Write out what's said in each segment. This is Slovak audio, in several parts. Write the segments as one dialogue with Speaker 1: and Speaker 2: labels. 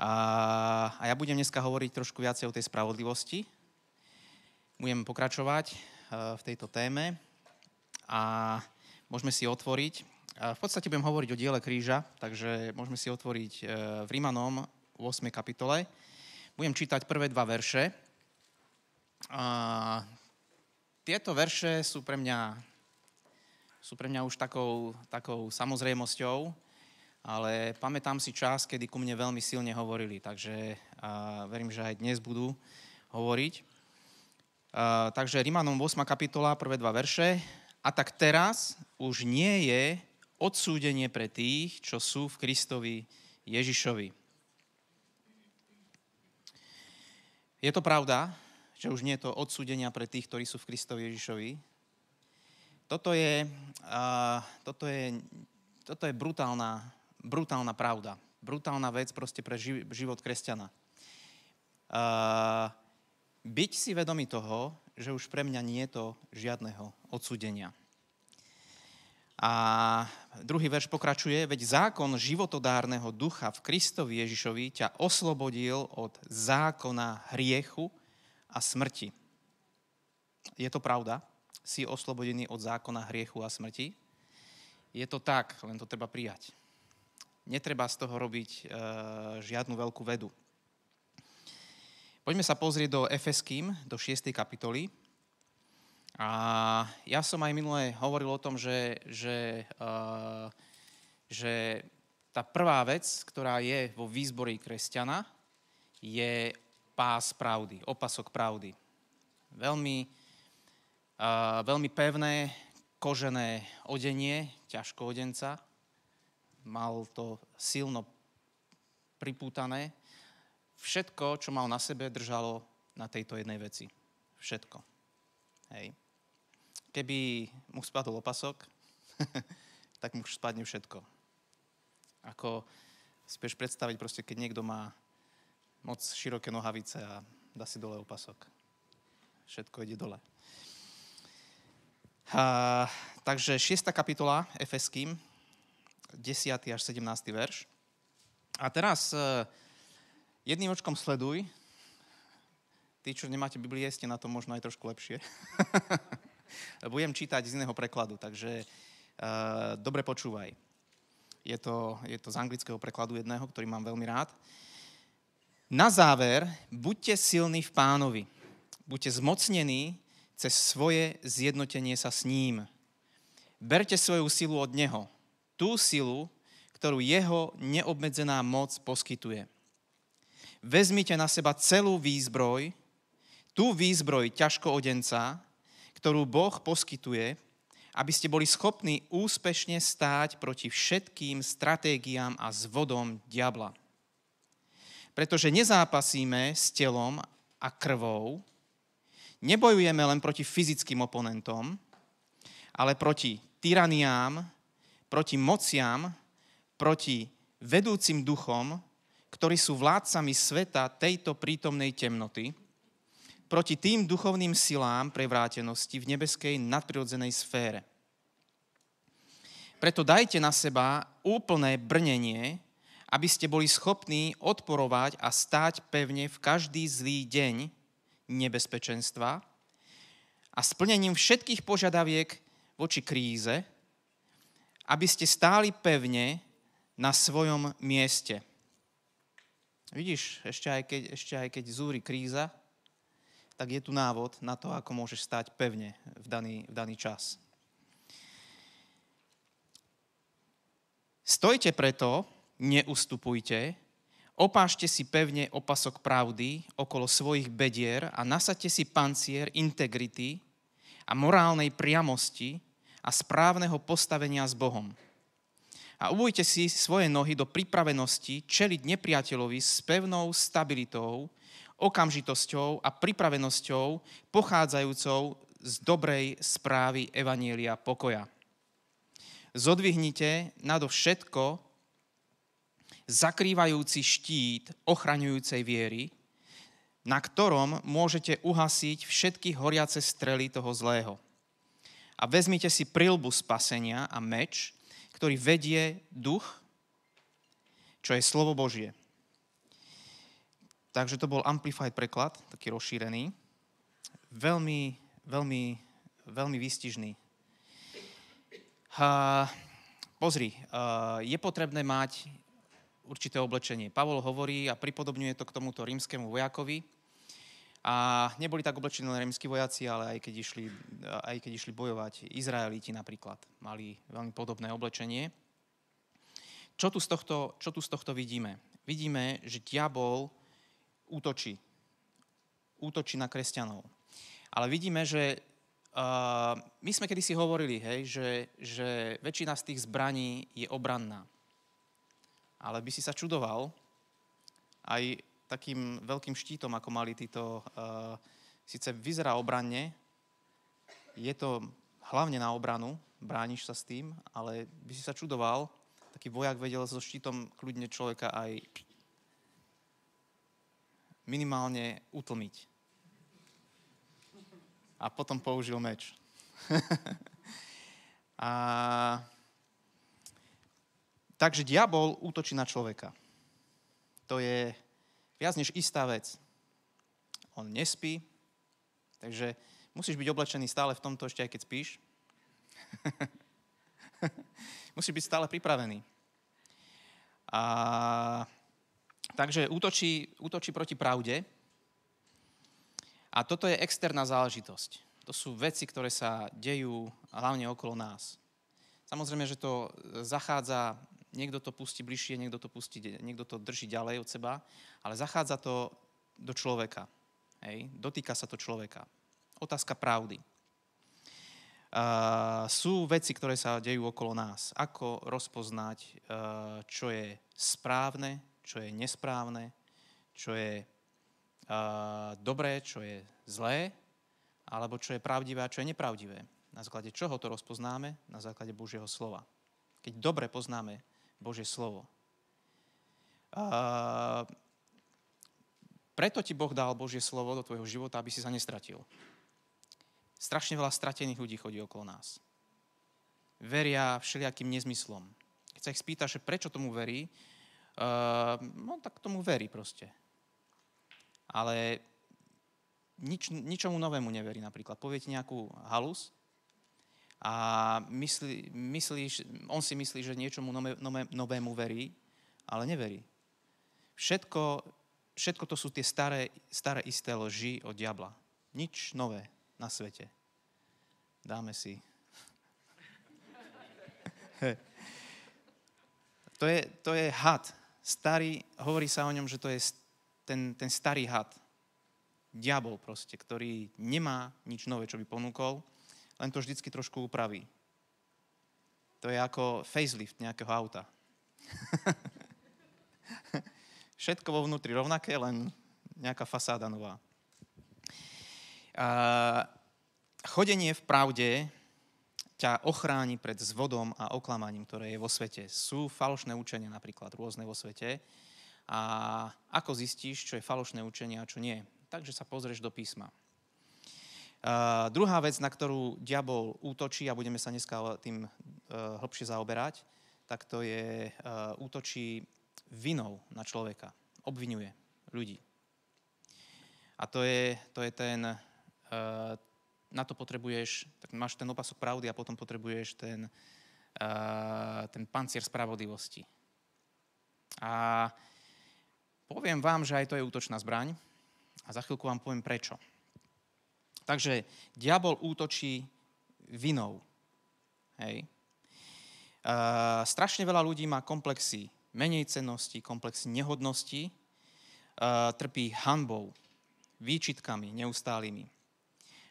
Speaker 1: A, a ja budem dneska hovoriť trošku viacej o tej spravodlivosti. Budem pokračovať e, v tejto téme a môžeme si otvoriť. E, v podstate budem hovoriť o diele kríža, takže môžeme si otvoriť e, v Rímanom 8. kapitole. Budem čítať prvé dva verše. A tieto verše sú pre mňa, sú pre mňa už takou, takou samozrejmosťou, ale pamätám si čas, kedy ku mne veľmi silne hovorili, takže uh, verím, že aj dnes budú hovoriť. Uh, takže Rimanom 8. kapitola, prvé dva verše. A tak teraz už nie je odsúdenie pre tých, čo sú v Kristovi Ježišovi. Je to pravda, že už nie je to odsúdenia pre tých, ktorí sú v Kristovi Ježišovi. Toto je, uh, toto je, toto je brutálna brutálna pravda. Brutálna vec proste pre život kresťana. byť si vedomý toho, že už pre mňa nie je to žiadneho odsudenia. A druhý verš pokračuje, veď zákon životodárneho ducha v Kristovi Ježišovi ťa oslobodil od zákona hriechu a smrti. Je to pravda? Si oslobodený od zákona hriechu a smrti? Je to tak, len to treba prijať netreba z toho robiť e, žiadnu veľkú vedu. Poďme sa pozrieť do Efeským, do 6. kapitoly. A ja som aj minule hovoril o tom, že, že, e, že tá prvá vec, ktorá je vo výzbore kresťana, je pás pravdy, opasok pravdy. Veľmi, e, veľmi pevné kožené odenie, ťažko odenca, mal to silno pripútané. Všetko, čo mal na sebe, držalo na tejto jednej veci. Všetko. Hej. Keby mu spadol opasok, tak mu spadne všetko. Ako si vieš predstaviť, proste, keď niekto má moc široké nohavice a dá si dole opasok. Všetko ide dole. A, takže 6. kapitola Efeským, 10. až 17. verš. A teraz e, jedným očkom sleduj. Tí, čo nemáte Biblie, ste na to možno aj trošku lepšie. Budem čítať z iného prekladu, takže uh, dobre počúvaj. Je to, je to z anglického prekladu jedného, ktorý mám veľmi rád. Na záver, buďte silní v pánovi. Buďte zmocnení cez svoje zjednotenie sa s ním. Berte svoju silu od neho tú silu, ktorú jeho neobmedzená moc poskytuje. Vezmite na seba celú výzbroj, tú výzbroj ťažko odenca, ktorú Boh poskytuje, aby ste boli schopní úspešne stáť proti všetkým stratégiám a zvodom diabla. Pretože nezápasíme s telom a krvou, nebojujeme len proti fyzickým oponentom, ale proti tyraniám, proti mociam, proti vedúcim duchom, ktorí sú vládcami sveta tejto prítomnej temnoty, proti tým duchovným silám prevrátenosti v nebeskej nadprirodzenej sfére. Preto dajte na seba úplné brnenie, aby ste boli schopní odporovať a stáť pevne v každý zlý deň nebezpečenstva a splnením všetkých požiadaviek voči kríze, aby ste stáli pevne na svojom mieste. Vidíš, ešte aj keď, ešte aj keď zúri kríza, tak je tu návod na to, ako môžeš stať pevne v daný, v daný čas. Stojte preto, neustupujte, opášte si pevne opasok pravdy okolo svojich bedier a nasadte si pancier integrity a morálnej priamosti, a správneho postavenia s Bohom. A obujte si svoje nohy do pripravenosti čeliť nepriateľovi s pevnou stabilitou, okamžitosťou a pripravenosťou pochádzajúcou z dobrej správy Evanielia pokoja. Zodvihnite nadovšetko zakrývajúci štít ochraňujúcej viery, na ktorom môžete uhasiť všetky horiace strely toho zlého a vezmite si prilbu spasenia a meč, ktorý vedie duch, čo je slovo Božie. Takže to bol amplified preklad, taký rozšírený. Veľmi, veľmi, veľmi výstižný. pozri, eh, je potrebné mať určité oblečenie. Pavol hovorí a pripodobňuje to k tomuto rímskému vojakovi, a neboli tak oblečení len rímsky vojaci, ale aj keď, išli, aj keď išli bojovať, Izraeliti napríklad mali veľmi podobné oblečenie. Čo tu z tohto, čo tu z tohto vidíme? Vidíme, že diabol útočí. Útočí na kresťanov. Ale vidíme, že uh, my sme kedysi hovorili, hej, že, že väčšina z tých zbraní je obranná. Ale by si sa čudoval, aj takým veľkým štítom, ako mali títo, uh, síce vyzerá obranne, je to hlavne na obranu, brániš sa s tým, ale by si sa čudoval, taký vojak vedel so štítom kľudne človeka aj minimálne utlmiť. A potom použil meč. a... Takže diabol útočí na človeka. To je viac než istá vec. On nespí, takže musíš byť oblečený stále v tomto, ešte aj keď spíš. musíš byť stále pripravený. A, takže útočí, útočí proti pravde. A toto je externá záležitosť. To sú veci, ktoré sa dejú hlavne okolo nás. Samozrejme, že to zachádza Niekto to pustí bližšie, niekto to, pustí, niekto to drží ďalej od seba, ale zachádza to do človeka. Hej? Dotýka sa to človeka. Otázka pravdy. Uh, sú veci, ktoré sa dejú okolo nás. Ako rozpoznať, uh, čo je správne, čo je nesprávne, čo je uh, dobré, čo je zlé, alebo čo je pravdivé a čo je nepravdivé. Na základe čoho to rozpoznáme? Na základe Božieho slova. Keď dobre poznáme Božie slovo. A preto ti Boh dal Božie slovo do tvojho života, aby si sa nestratil. Strašne veľa stratených ľudí chodí okolo nás. Veria všelijakým nezmyslom. Keď sa ich že prečo tomu verí, uh, no tak tomu verí proste. Ale nič, ničomu novému neverí napríklad. Poviete nejakú halus a myslí, myslí, on si myslí, že niečomu nové, nové, novému verí, ale neverí. Všetko, všetko to sú tie staré, staré isté lži od diabla. Nič nové na svete. Dáme si. to, je, to je had. Starý, hovorí sa o ňom, že to je ten, ten starý had. Diabol proste, ktorý nemá nič nové, čo by ponúkol len to vždycky trošku upraví. To je ako facelift nejakého auta. Všetko vo vnútri rovnaké, len nejaká fasáda nová. A chodenie v pravde ťa ochráni pred zvodom a oklamaním, ktoré je vo svete. Sú falošné učenia napríklad, rôzne vo svete. A ako zistíš, čo je falošné učenie a čo nie? Takže sa pozrieš do písma druhá vec, na ktorú diabol útočí, a budeme sa dneska tým uh, hlbšie zaoberať, tak to je uh, útočí vinou na človeka. Obvinuje ľudí. A to je, to je ten, uh, na to potrebuješ, tak máš ten opasok pravdy a potom potrebuješ ten, uh, ten pancier spravodlivosti. A poviem vám, že aj to je útočná zbraň a za chvíľku vám poviem prečo. Takže diabol útočí vinou. Hej. Uh, strašne veľa ľudí má komplexy menej cennosti, komplexy nehodnosti, uh, trpí hanbou, výčitkami neustálými.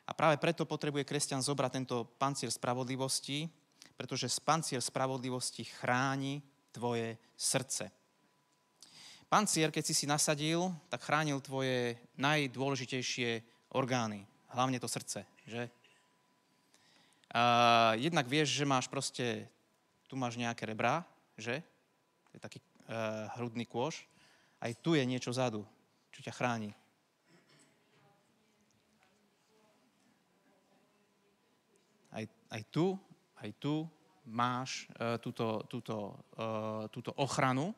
Speaker 1: A práve preto potrebuje kresťan zobrať tento pancier spravodlivosti, pretože pancier spravodlivosti chráni tvoje srdce. Pancier, keď si si nasadil, tak chránil tvoje najdôležitejšie orgány hlavne to srdce, že? A jednak vieš, že máš proste, tu máš nejaké rebra, že? To je taký uh, hrudný kôž. Aj tu je niečo zadu, čo ťa chráni. Aj, aj tu, aj tu máš uh, túto, túto, uh, túto ochranu,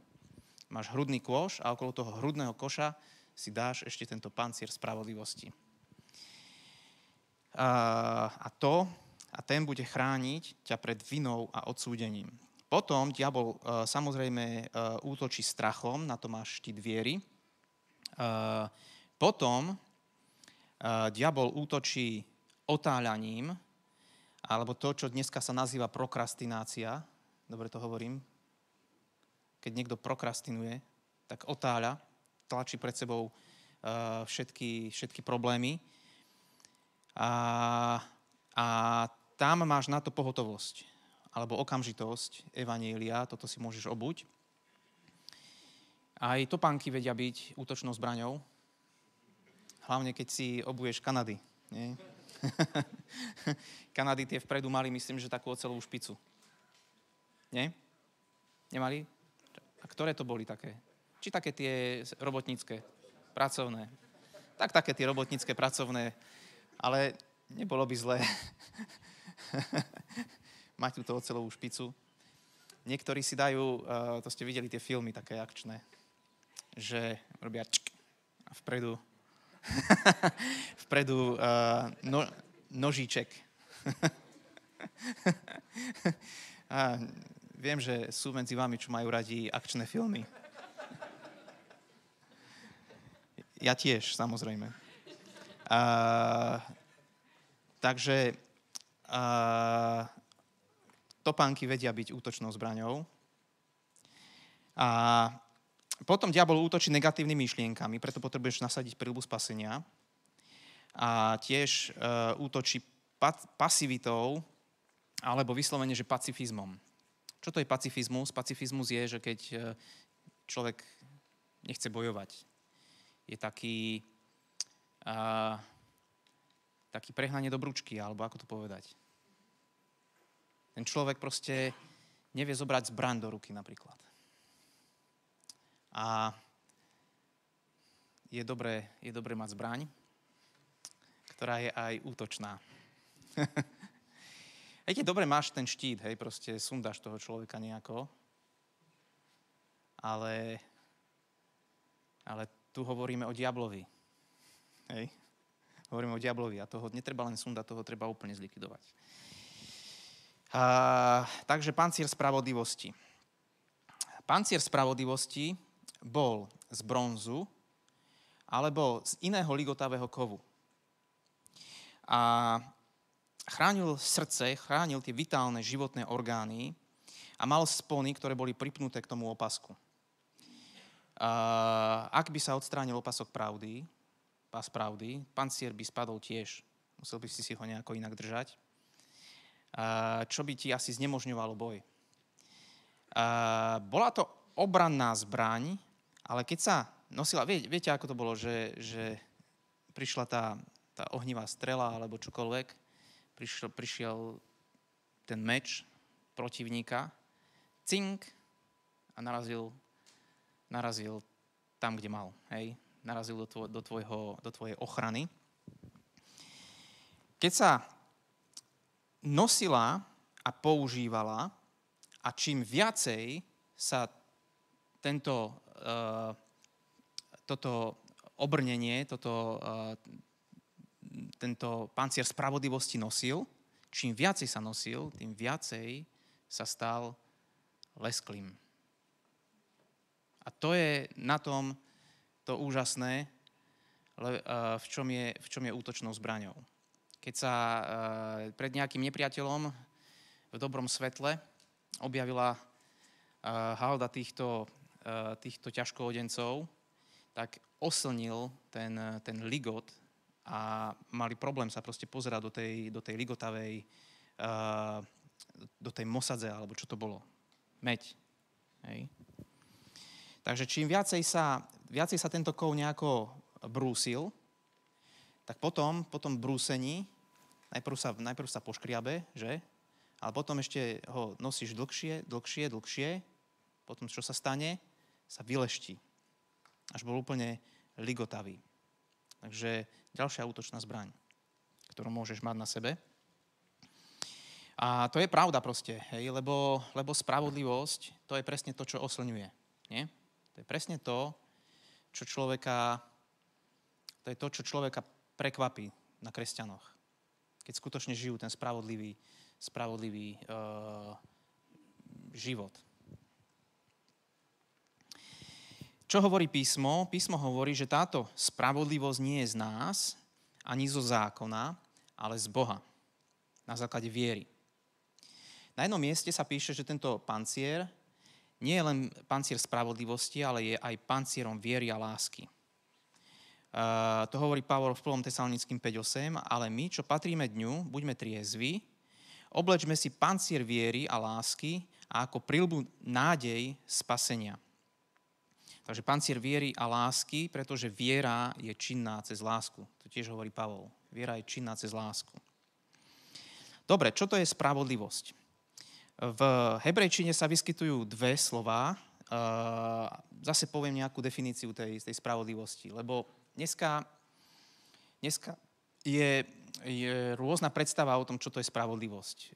Speaker 1: máš hrudný kôž a okolo toho hrudného koša si dáš ešte tento pancier spravodlivosti a to, a ten bude chrániť ťa pred vinou a odsúdením. Potom diabol e, samozrejme e, útočí strachom, na to máš ti dviery. E, potom diabol útočí otáľaním, alebo to, čo dneska sa nazýva prokrastinácia. Dobre to hovorím? Keď niekto prokrastinuje, tak otáľa, tlačí pred sebou všetky, všetky problémy. A, a tam máš na to pohotovosť alebo okamžitosť Evanielia, toto si môžeš obuť. Aj topánky vedia byť útočnou zbraňou, hlavne keď si obuješ Kanady. Nie? Kanady tie vpredu mali, myslím, že takú ocelovú špicu. Nie? Nemali? A ktoré to boli také? Či také tie robotnícke, pracovné? Tak také tie robotnícke, pracovné ale nebolo by zlé mať túto ocelovú špicu. Niektorí si dajú, eh, to ste videli tie filmy také akčné, že robia čk a vpredu, vpredu eh, no, nožíček. a viem, že sú medzi vami, čo majú radi akčné filmy. Ja tiež, samozrejme. Uh, takže uh, topánky vedia byť útočnou zbraňou. A potom diabol útočí negatívnymi myšlienkami, preto potrebuješ nasadiť prílbu spasenia. A tiež uh, útočí pasivitou, alebo vyslovene, že pacifizmom. Čo to je pacifizmus? Pacifizmus je, že keď e, človek nechce bojovať. Je taký a, taký prehnanie brúčky, alebo ako to povedať. Ten človek proste nevie zobrať zbraň do ruky napríklad. A je dobré, je dobré mať zbraň, ktorá je aj útočná. aj keď dobre máš ten štít, hej, proste sundáš toho človeka nejako, ale, ale tu hovoríme o diablovi Hej. Hovorím o diablovi a toho netreba len sundať, toho treba úplne zlikvidovať. A, takže pancier spravodlivosti. Pancier spravodlivosti bol z bronzu alebo z iného ligotavého kovu. A chránil srdce, chránil tie vitálne životné orgány a mal spony, ktoré boli pripnuté k tomu opasku. Uh, ak by sa odstránil opasok pravdy, pás pravdy, pancier by spadol tiež. Musel by si si ho nejako inak držať. A čo by ti asi znemožňovalo boj. A bola to obranná zbraň, ale keď sa nosila, vie, viete, ako to bolo, že, že prišla tá, tá ohnivá strela alebo čokoľvek, prišiel, prišiel ten meč protivníka, cink a narazil, narazil tam, kde mal. Hej? narazil do, tvo, do, tvojho, do tvojej ochrany. Keď sa nosila a používala a čím viacej sa tento, uh, toto obrnenie, toto, uh, tento pancier spravodlivosti nosil, čím viacej sa nosil, tým viacej sa stal lesklým. A to je na tom, to úžasné, eh, v čom je, v čom je útočnou zbraňou. Keď sa eh, pred nejakým nepriateľom v dobrom svetle objavila eh, halda týchto, týchto ťažkohodencov, tak oslnil ten, ten ligot a mali problém sa proste pozerať do tej, do tej ligotavej, do tej mosadze, alebo čo to bolo. Meď. Hej. Takže čím viacej sa, viacej sa tento kov nejako brúsil, tak potom, potom brúsení, najprv sa, najprv sa poškriabe, že? Ale potom ešte ho nosíš dlhšie, dlhšie, dlhšie. Potom, čo sa stane? Sa vylešti. Až bol úplne ligotavý. Takže ďalšia útočná zbraň, ktorú môžeš mať na sebe. A to je pravda proste, hej, lebo, lebo spravodlivosť, to je presne to, čo oslňuje. Nie? To je presne to, čo človeka, to je to, čo človeka prekvapí na kresťanoch. Keď skutočne žijú ten spravodlivý, spravodlivý e, život. Čo hovorí písmo? Písmo hovorí, že táto spravodlivosť nie je z nás, ani zo zákona, ale z Boha. Na základe viery. Na jednom mieste sa píše, že tento pancier nie je len pancier spravodlivosti, ale je aj pancierom viery a lásky. to hovorí Pavol v 1. Tesalonickým 5.8, ale my, čo patríme dňu, buďme triezvi, oblečme si pancier viery a lásky a ako prilbu nádej spasenia. Takže pancier viery a lásky, pretože viera je činná cez lásku. To tiež hovorí Pavol. Viera je činná cez lásku. Dobre, čo to je spravodlivosť? V hebrejčine sa vyskytujú dve slova. E, zase poviem nejakú definíciu tej, tej spravodlivosti, lebo dneska, dneska je, je rôzna predstava o tom, čo to je spravodlivosť. E,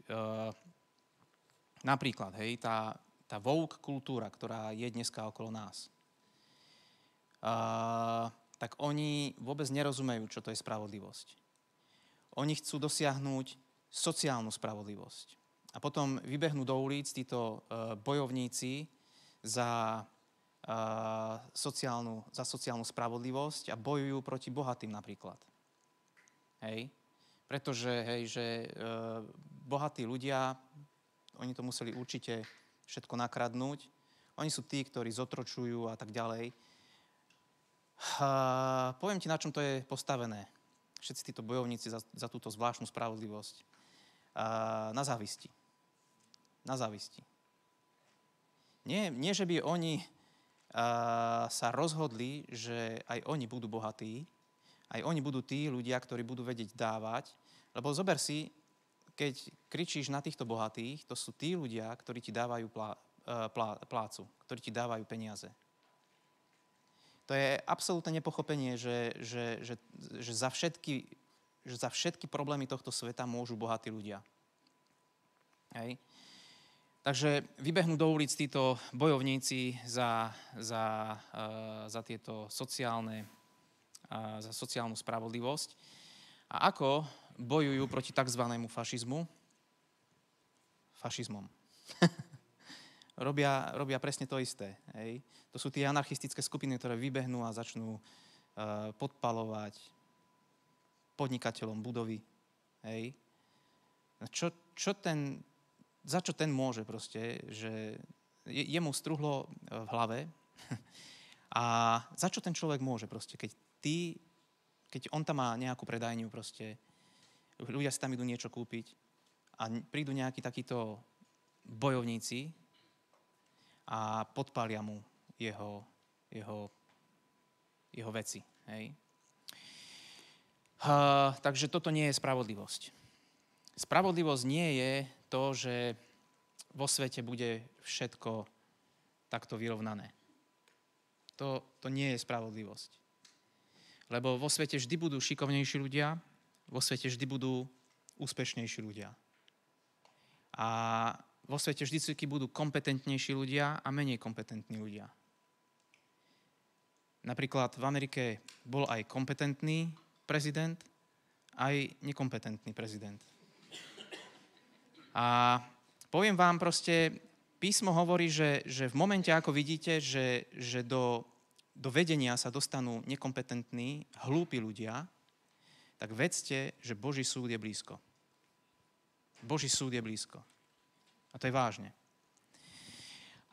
Speaker 1: napríklad, hej, tá, tá woke kultúra, ktorá je dneska okolo nás, e, tak oni vôbec nerozumejú, čo to je spravodlivosť. Oni chcú dosiahnuť sociálnu spravodlivosť a potom vybehnú do ulic títo e, bojovníci za e, sociálnu, za sociálnu spravodlivosť a bojujú proti bohatým napríklad. Hej? Pretože, hej, že e, bohatí ľudia, oni to museli určite všetko nakradnúť. Oni sú tí, ktorí zotročujú a tak ďalej. A poviem ti, na čom to je postavené. Všetci títo bojovníci za, za túto zvláštnu spravodlivosť. A, na závisti na závisti. Nie, nie že by oni uh, sa rozhodli, že aj oni budú bohatí, aj oni budú tí ľudia, ktorí budú vedieť dávať, lebo zober si, keď kričíš na týchto bohatých, to sú tí ľudia, ktorí ti dávajú plá, e, plá, plácu, ktorí ti dávajú peniaze. To je absolútne nepochopenie, že, že, že, že, za všetky, že za všetky problémy tohto sveta môžu bohatí ľudia. Hej? Takže vybehnú do ulic títo bojovníci za, za, e, za tieto sociálne, e, za sociálnu spravodlivosť. A ako bojujú proti tzv. fašizmu? Fašizmom. robia, robia presne to isté. Hej. To sú tie anarchistické skupiny, ktoré vybehnú a začnú e, podpalovať podnikateľom budovy. Hej. Čo, čo ten za čo ten môže proste, že jemu struhlo e, v hlave a za čo ten človek môže proste, keď ty, keď on tam má nejakú predajňu proste, ľudia si tam idú niečo kúpiť a prídu nejakí takíto bojovníci a podpália mu jeho, jeho, jeho veci. Hej? Uh, takže toto nie je spravodlivosť. Spravodlivosť nie je to, že vo svete bude všetko takto vyrovnané. To, to nie je spravodlivosť. Lebo vo svete vždy budú šikovnejší ľudia, vo svete vždy budú úspešnejší ľudia. A vo svete vždy budú kompetentnejší ľudia a menej kompetentní ľudia. Napríklad v Amerike bol aj kompetentný prezident, aj nekompetentný prezident. A poviem vám proste, písmo hovorí, že, že v momente, ako vidíte, že, že do, do vedenia sa dostanú nekompetentní, hlúpi ľudia, tak vedzte, že Boží súd je blízko. Boží súd je blízko. A to je vážne.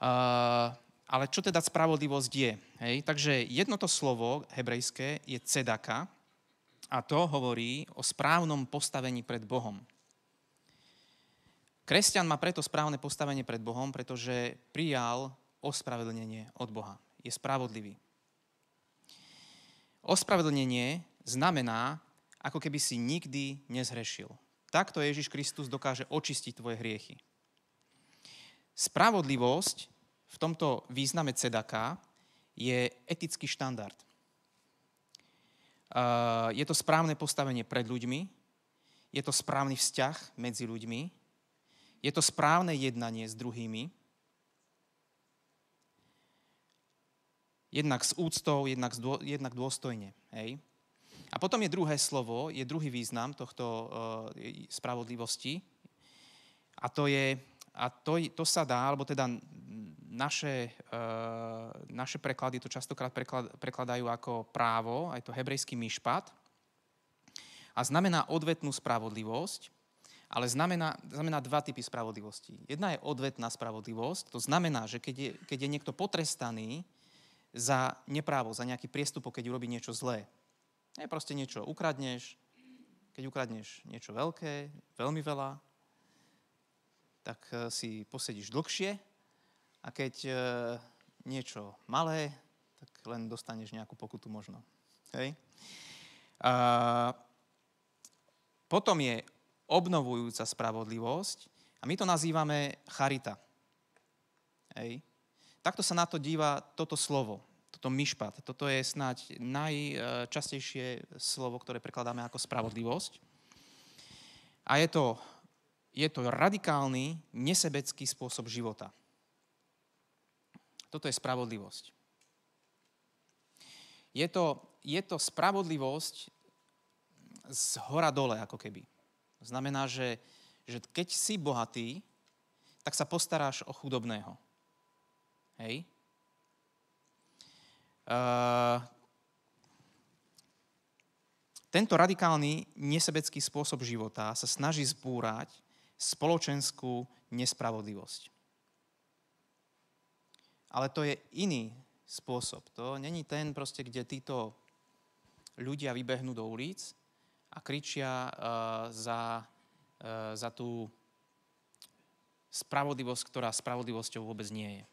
Speaker 1: Uh, ale čo teda spravodlivosť je? Hej? Takže jedno to slovo hebrejské je cedaka a to hovorí o správnom postavení pred Bohom. Kresťan má preto správne postavenie pred Bohom, pretože prijal ospravedlnenie od Boha. Je spravodlivý. Ospravedlnenie znamená, ako keby si nikdy nezhrešil. Takto Ježiš Kristus dokáže očistiť tvoje hriechy. Spravodlivosť v tomto význame cedaka je etický štandard. Eh, je to správne postavenie pred ľuďmi, je to správny vzťah medzi ľuďmi, je to správne jednanie s druhými, jednak s úctou, jednak, dô, jednak dôstojne. Hej? A potom je druhé slovo, je druhý význam tohto uh, spravodlivosti. A to je, a to, to sa dá, alebo teda naše, uh, naše preklady to častokrát preklad, prekladajú ako právo, aj to hebrejský myšpat. A znamená odvetnú spravodlivosť, ale znamená, znamená dva typy spravodlivosti. Jedna je odvetná spravodlivosť, to znamená, že keď je, keď je niekto potrestaný za neprávo, za nejaký priestupok, keď urobí niečo zlé. Je proste niečo ukradneš, keď ukradneš niečo veľké, veľmi veľa, tak e, si posedíš dlhšie a keď e, niečo malé, tak len dostaneš nejakú pokutu možno. Hej? A potom je obnovujúca spravodlivosť a my to nazývame charita. Hej. Takto sa na to díva toto slovo, toto myšpat. Toto je snáď najčastejšie slovo, ktoré prekladáme ako spravodlivosť. A je to, je to radikálny, nesebecký spôsob života. Toto je spravodlivosť. Je to, je to spravodlivosť z hora dole, ako keby. Znamená, že, že keď si bohatý, tak sa postaráš o chudobného. Hej? Uh, tento radikálny nesebecký spôsob života sa snaží zbúrať spoločenskú nespravodlivosť. Ale to je iný spôsob. To není ten, proste, kde títo ľudia vybehnú do ulic a kričia eh, za, eh, za tú spravodlivosť, ktorá spravodlivosťou vôbec nie je.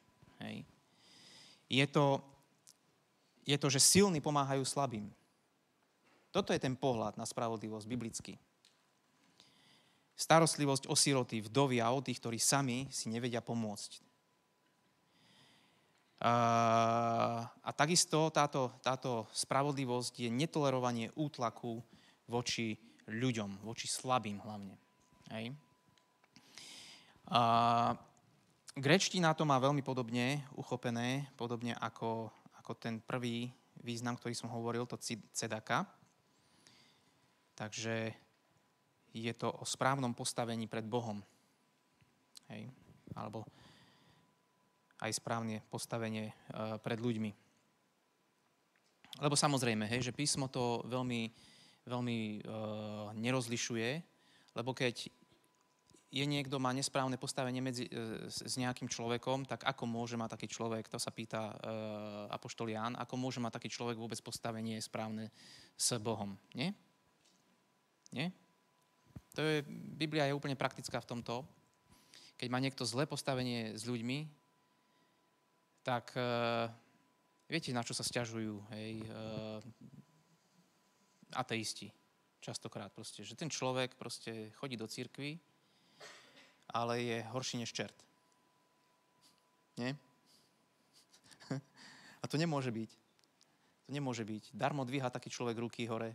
Speaker 1: Hej. Je, to, je to, že silní pomáhajú slabým. Toto je ten pohľad na spravodlivosť biblicky. Starostlivosť o siroty, vdovy a o tých, ktorí sami si nevedia pomôcť. Uh, a takisto táto, táto spravodlivosť je netolerovanie útlaku voči ľuďom, voči slabým hlavne. Hej. A grečtina to má veľmi podobne uchopené, podobne ako, ako ten prvý význam, ktorý som hovoril, to cedaka. Takže je to o správnom postavení pred Bohom. Hej. Alebo aj správne postavenie e, pred ľuďmi. Lebo samozrejme, hej, že písmo to veľmi veľmi uh, nerozlišuje, lebo keď je niekto, má nesprávne postavenie medzi, e, s, s nejakým človekom, tak ako môže mať taký človek, to sa pýta e, Apoštol Ján, ako môže mať taký človek vôbec postavenie správne s Bohom, nie? Nie? To je, Biblia je úplne praktická v tomto. Keď má niekto zlé postavenie s ľuďmi, tak e, viete, na čo sa stiažujú, hej, e, ateisti častokrát proste, že ten človek proste chodí do církvy, ale je horší než čert. Nie? A to nemôže byť. To nemôže byť. Darmo dvíha taký človek ruky hore.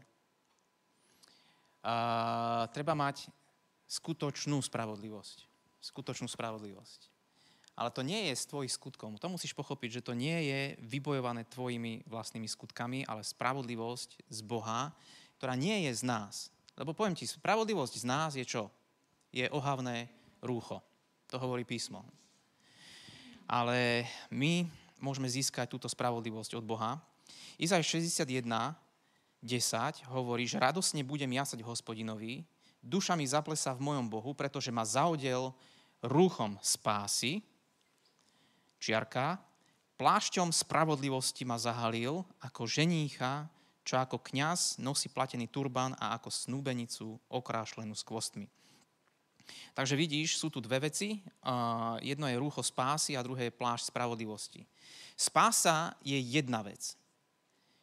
Speaker 1: A treba mať skutočnú spravodlivosť. Skutočnú spravodlivosť. Ale to nie je z tvojich skutkov. To musíš pochopiť, že to nie je vybojované tvojimi vlastnými skutkami, ale spravodlivosť z Boha, ktorá nie je z nás. Lebo poviem ti, spravodlivosť z nás je čo? Je ohavné rúcho. To hovorí písmo. Ale my môžeme získať túto spravodlivosť od Boha. Izaj 61, 10 hovorí, že radosne budem jasať hospodinovi, duša mi zaplesa v mojom Bohu, pretože ma zaodel rúchom spásy, čiarka, plášťom spravodlivosti ma zahalil ako ženícha, čo ako kňaz nosí platený turban a ako snúbenicu okrášlenú s kvostmi. Takže vidíš, sú tu dve veci. Jedno je rúcho spásy a druhé je plášť spravodlivosti. Spása je jedna vec.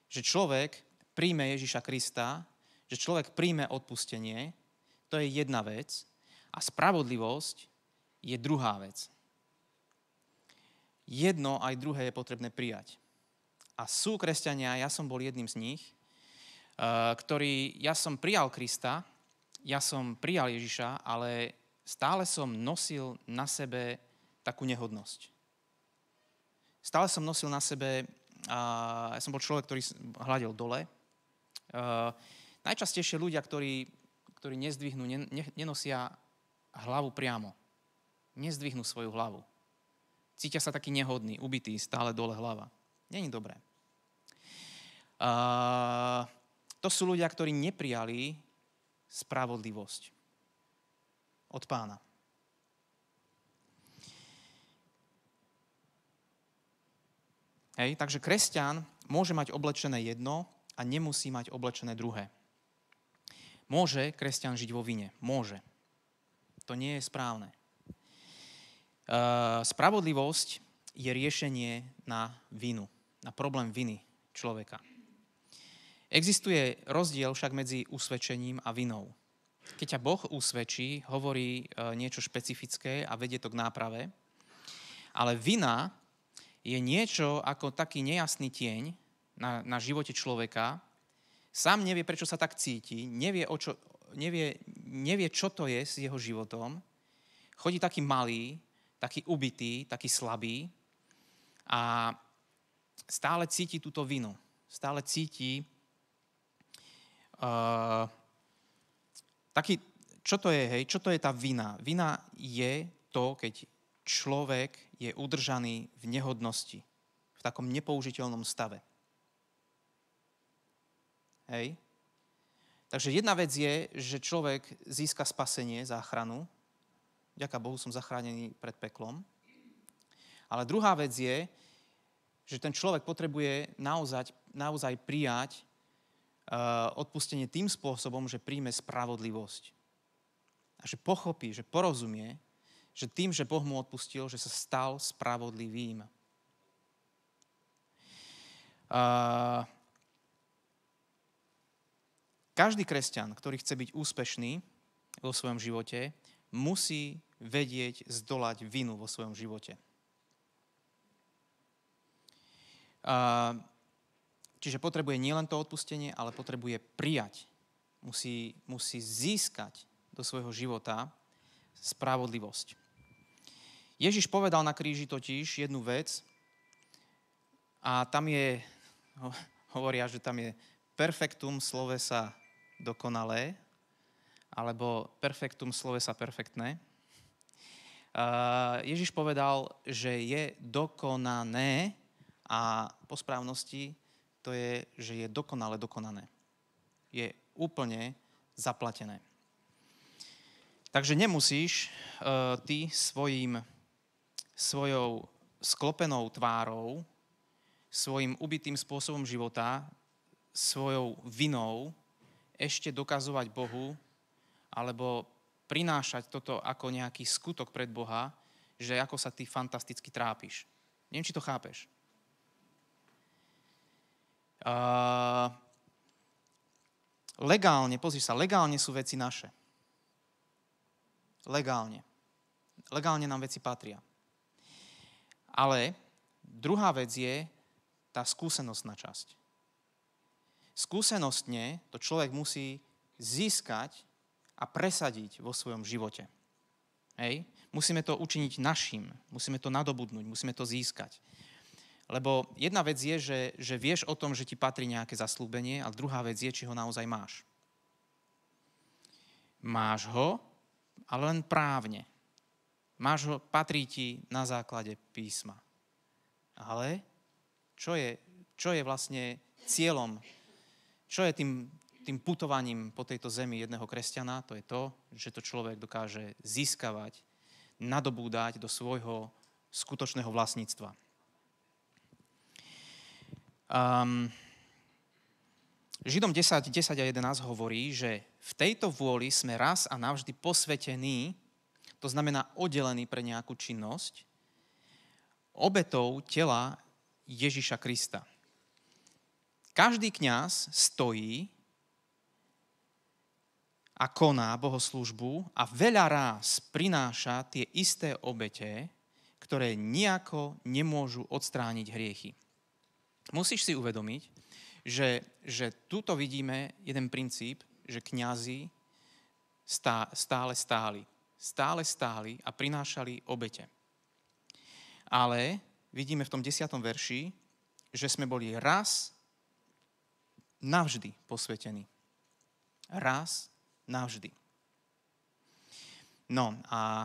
Speaker 1: Že človek príjme Ježiša Krista, že človek príjme odpustenie, to je jedna vec. A spravodlivosť je druhá vec jedno aj druhé je potrebné prijať. A sú kresťania, ja som bol jedným z nich, eh, ktorý, ja som prijal Krista, ja som prijal Ježiša, ale stále som nosil na sebe takú nehodnosť. Stále som nosil na sebe, a ja som bol človek, ktorý hľadil dole. Eh, najčastejšie ľudia, ktorí, ktorí nezdvihnú, nenosia hlavu priamo. Nezdvihnú svoju hlavu. Cítia sa taký nehodný, ubitý, stále dole hlava. Není dobré. Uh, to sú ľudia, ktorí neprijali spravodlivosť od pána. Hej, takže kresťan môže mať oblečené jedno a nemusí mať oblečené druhé. Môže kresťan žiť vo vine? Môže. To nie je správne. Eh, spravodlivosť je riešenie na vinu, na problém viny človeka. Existuje rozdiel však medzi usvedčením a vinou. Keď ťa Boh usvedčí, hovorí eh, niečo špecifické a vedie to k náprave, ale vina je niečo ako taký nejasný tieň na, na živote človeka. Sám nevie, prečo sa tak cíti, nevie, o čo, nevie, nevie, čo to je s jeho životom, chodí taký malý, taký ubitý, taký slabý a stále cíti túto vinu. Stále cíti uh, taký, čo to je, hej, čo to je tá vina? Vina je to, keď človek je udržaný v nehodnosti, v takom nepoužiteľnom stave. Hej? Takže jedna vec je, že človek získa spasenie, záchranu, Ďaká Bohu som zachránený pred peklom. Ale druhá vec je, že ten človek potrebuje naozaj, naozaj prijať eh, odpustenie tým spôsobom, že príjme spravodlivosť. A že pochopí, že porozumie, že tým, že Boh mu odpustil, že sa stal spravodlivým. Eh, každý kresťan, ktorý chce byť úspešný vo svojom živote, musí vedieť zdolať vinu vo svojom živote. A, čiže potrebuje nielen to odpustenie, ale potrebuje prijať. Musí, musí získať do svojho života spravodlivosť. Ježiš povedal na kríži totiž jednu vec a tam je, hovoria, že tam je perfektum slovesa dokonalé, alebo perfektum slovesa perfektné. Ježiš povedal, že je dokonané a po správnosti to je, že je dokonale dokonané. Je úplne zaplatené. Takže nemusíš uh, ty svojim, svojou sklopenou tvárou, svojim ubitým spôsobom života, svojou vinou ešte dokazovať Bohu, alebo prinášať toto ako nejaký skutok pred Boha, že ako sa ty fantasticky trápiš. Neviem, či to chápeš. Uh, legálne, pozri sa, legálne sú veci naše. Legálne. Legálne nám veci patria. Ale druhá vec je tá skúsenostná časť. Skúsenostne to človek musí získať a presadiť vo svojom živote. Hej? Musíme to učiniť našim, musíme to nadobudnúť, musíme to získať. Lebo jedna vec je, že, že vieš o tom, že ti patrí nejaké zaslúbenie, ale druhá vec je, či ho naozaj máš. Máš ho, ale len právne. Máš ho, patrí ti na základe písma. Ale čo je, čo je vlastne cieľom? Čo je tým, tým putovaním po tejto zemi jedného kresťana, to je to, že to človek dokáže získavať, nadobúdať do svojho skutočného vlastníctva. Um, Židom 10, 10 a 11 hovorí, že v tejto vôli sme raz a navždy posvetení, to znamená oddelení pre nejakú činnosť, obetou tela Ježiša Krista. Každý kňaz stojí a koná bohoslúžbu a veľa ráz prináša tie isté obete, ktoré nejako nemôžu odstrániť hriechy. Musíš si uvedomiť, že, že tuto vidíme jeden princíp, že kňazi stá, stále stáli. Stále stáli a prinášali obete. Ale vidíme v tom desiatom verši, že sme boli raz navždy posvetení. Raz navždy. No a,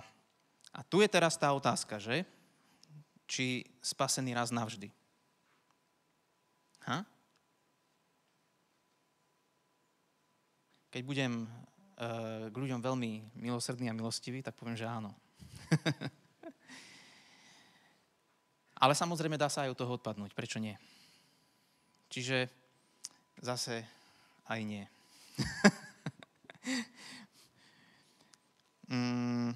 Speaker 1: a tu je teraz tá otázka, že? Či spasený raz navždy. Ha? Keď budem e, k ľuďom veľmi milosrdný a milostivý, tak poviem, že áno. Ale samozrejme dá sa aj od toho odpadnúť, prečo nie? Čiže zase aj nie. Mm,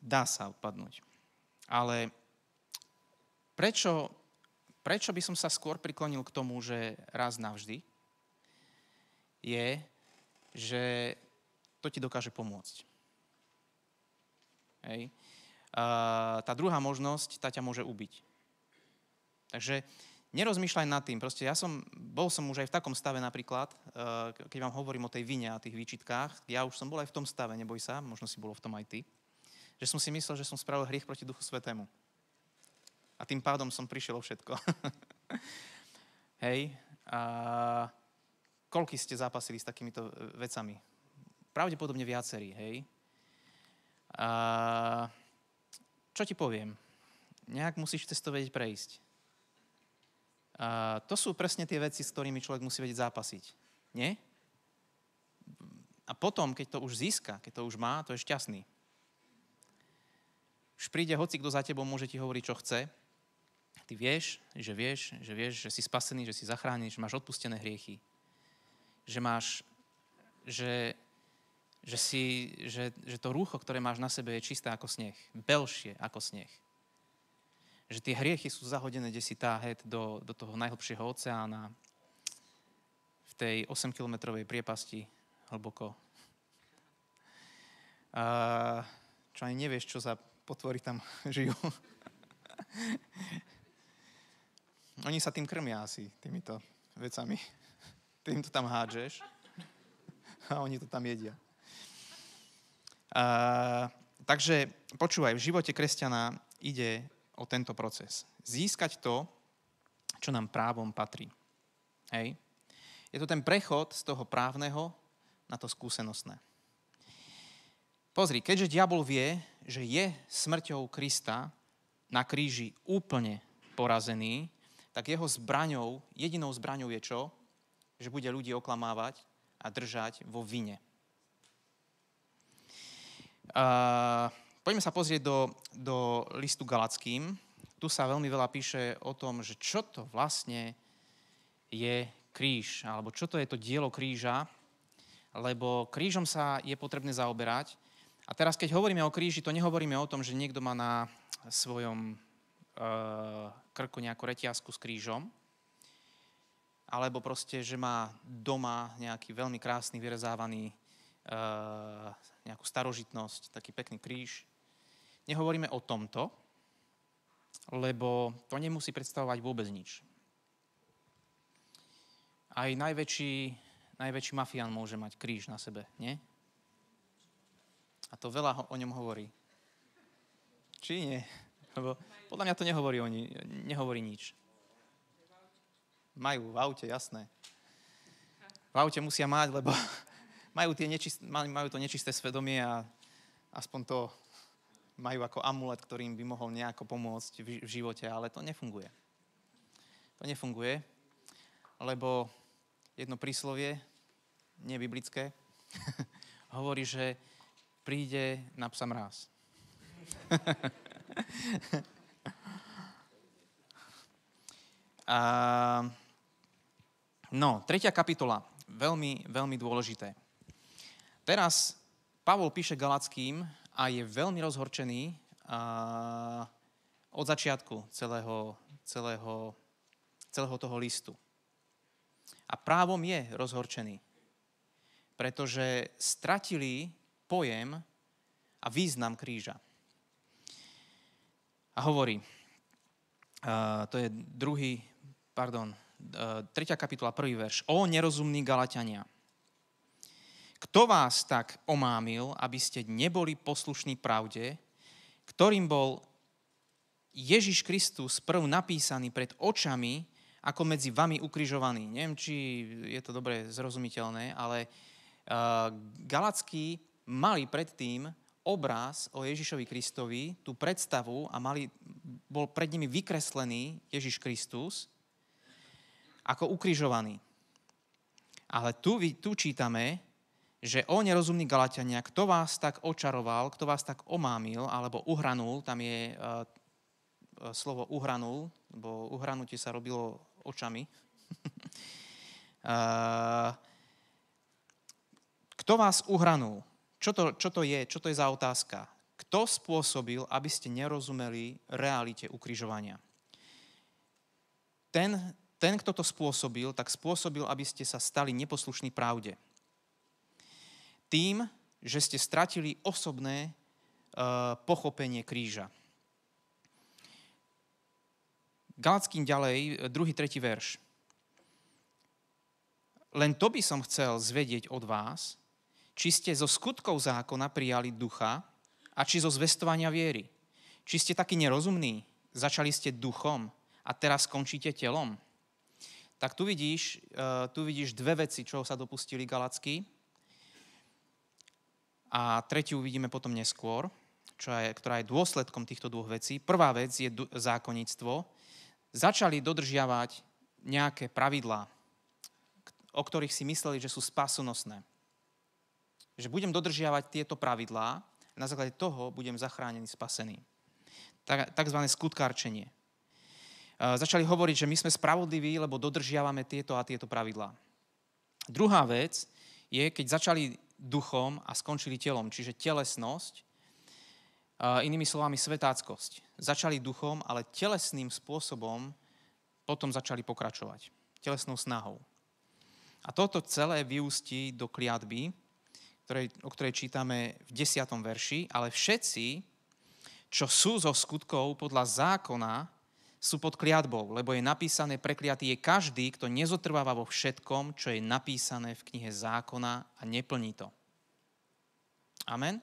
Speaker 1: dá sa odpadnúť. Ale prečo, prečo by som sa skôr priklonil k tomu, že raz navždy, je, že to ti dokáže pomôcť. Hej. Uh, tá druhá možnosť, tá ťa môže ubiť. Takže nerozmýšľaj nad tým. Proste ja som, bol som už aj v takom stave napríklad, eh, keď vám hovorím o tej vine a tých výčitkách, ja už som bol aj v tom stave, neboj sa, možno si bolo v tom aj ty, že som si myslel, že som spravil hriech proti Duchu Svetému. A tým pádom som prišiel o všetko. Hej, a koľky ste zápasili s takýmito eh, vecami? Pravdepodobne viacerí, hej? A čo ti poviem? Nejak musíš cez to vedieť prejsť a to sú presne tie veci, s ktorými človek musí vedieť zápasiť. Nie? A potom, keď to už získa, keď to už má, to je šťastný. Už príde hoci, kto za tebou môže ti hovoriť, čo chce. Ty vieš, že vieš, že vieš, že si spasený, že si zachránený, že máš odpustené hriechy. Že máš, že, že, si, že, že to rúcho, ktoré máš na sebe, je čisté ako sneh. Belšie ako sneh že tie hriechy sú zahodené desi táhet do, do toho najhlbšieho oceána, v tej 8-kilometrovej priepasti hlboko. A, čo ani nevieš, čo za potvory tam žijú. Oni sa tým krmia asi, týmito vecami. Tým to tam hádžeš a oni to tam jedia. A, takže počúvaj, v živote kresťana ide o tento proces. Získať to, čo nám právom patrí. Hej? Je to ten prechod z toho právneho na to skúsenostné. Pozri, keďže diabol vie, že je smrťou Krista na kríži úplne porazený, tak jeho zbraňou, jedinou zbraňou je čo? Že bude ľudí oklamávať a držať vo vine. Uh, Poďme sa pozrieť do, do listu Galackým. Tu sa veľmi veľa píše o tom, že čo to vlastne je kríž, alebo čo to je to dielo kríža, lebo krížom sa je potrebné zaoberať. A teraz, keď hovoríme o kríži, to nehovoríme o tom, že niekto má na svojom e, krku nejakú reťazku s krížom, alebo proste, že má doma nejaký veľmi krásny, vyrezávaný, e, nejakú starožitnosť, taký pekný kríž nehovoríme o tomto, lebo to nemusí predstavovať vôbec nič. Aj najväčší, najväčší mafián môže mať kríž na sebe, nie? A to veľa o ňom hovorí. Či nie? Lebo podľa mňa to nehovorí, oni, nehovorí nič. Majú v aute, jasné. V aute musia mať, lebo majú, tie nečist, majú to nečisté svedomie a aspoň to majú ako amulet, ktorým by mohol nejako pomôcť v, živote, ale to nefunguje. To nefunguje, lebo jedno príslovie, nebiblické, hovorí, že príde na psa mráz. A, no, tretia kapitola, veľmi, veľmi dôležité. Teraz Pavol píše Galackým a je veľmi rozhorčený a od začiatku celého, celého, celého toho listu. A právom je rozhorčený, pretože stratili pojem a význam kríža. A hovorí, uh, to je druhý, pardon, uh, tretia kapitola, prvý verš. O nerozumný Galatiania, kto vás tak omámil, aby ste neboli poslušní pravde, ktorým bol Ježiš Kristus prv napísaný pred očami, ako medzi vami ukrižovaný. Neviem, či je to dobre zrozumiteľné, ale eh, Galacký mali predtým obraz o Ježišovi Kristovi, tú predstavu a mali, bol pred nimi vykreslený Ježiš Kristus ako ukrižovaný. Ale tu, tu čítame, že o nerozumní Galatiania, kto vás tak očaroval, kto vás tak omámil alebo uhranul, tam je uh, slovo uhranul, lebo uhranutie sa robilo očami. E, kto vás uhranul? Čo to, čo to je? Čo to je za otázka? Kto spôsobil, aby ste nerozumeli realite ukrižovania? Ten, ten, kto to spôsobil, tak spôsobil, aby ste sa stali neposlušní pravde tým, že ste stratili osobné eh, pochopenie kríža. Galackým ďalej, eh, druhý tretí verš. Len to by som chcel zvedieť od vás, či ste zo skutkov zákona prijali ducha a či zo zvestovania viery. Či ste taký nerozumní, začali ste duchom a teraz skončíte telom. Tak tu vidíš, eh, tu vidíš dve veci, čo sa dopustili Galackí a tretiu uvidíme potom neskôr, čo je, ktorá je dôsledkom týchto dvoch vecí. Prvá vec je d- zákonníctvo. Začali dodržiavať nejaké pravidlá, o ktorých si mysleli, že sú spásonosné. Že budem dodržiavať tieto pravidlá, na základe toho budem zachránený, spasený. Tak, takzvané skutkárčenie. E, začali hovoriť, že my sme spravodliví, lebo dodržiavame tieto a tieto pravidlá. Druhá vec je, keď začali duchom a skončili telom, čiže telesnosť, inými slovami svetáckosť. Začali duchom, ale telesným spôsobom potom začali pokračovať. Telesnou snahou. A toto celé vyústí do kliatby, ktorej, o ktorej čítame v 10. verši, ale všetci, čo sú zo skutkov podľa zákona, sú pod kliatbou, lebo je napísané prekliatý je každý, kto nezotrváva vo všetkom, čo je napísané v knihe zákona a neplní to. Amen.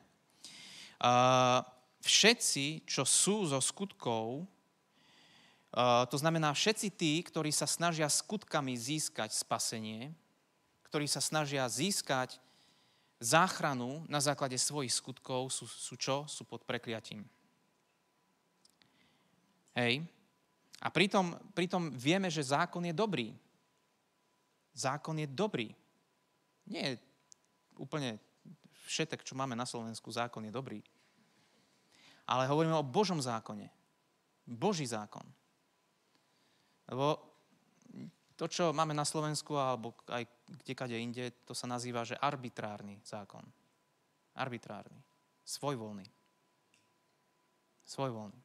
Speaker 1: Uh, všetci, čo sú zo skutkov, uh, to znamená všetci tí, ktorí sa snažia skutkami získať spasenie, ktorí sa snažia získať záchranu na základe svojich skutkov, sú, sú čo? Sú pod prekliatím. Hej. A pritom, pritom vieme, že zákon je dobrý. Zákon je dobrý. Nie je úplne všetek, čo máme na Slovensku, zákon je dobrý. Ale hovoríme o Božom zákone. Boží zákon. Lebo to, čo máme na Slovensku alebo aj kdekade inde, to sa nazýva, že arbitrárny zákon. Arbitrárny. Svojvoľný. Svojvoľný.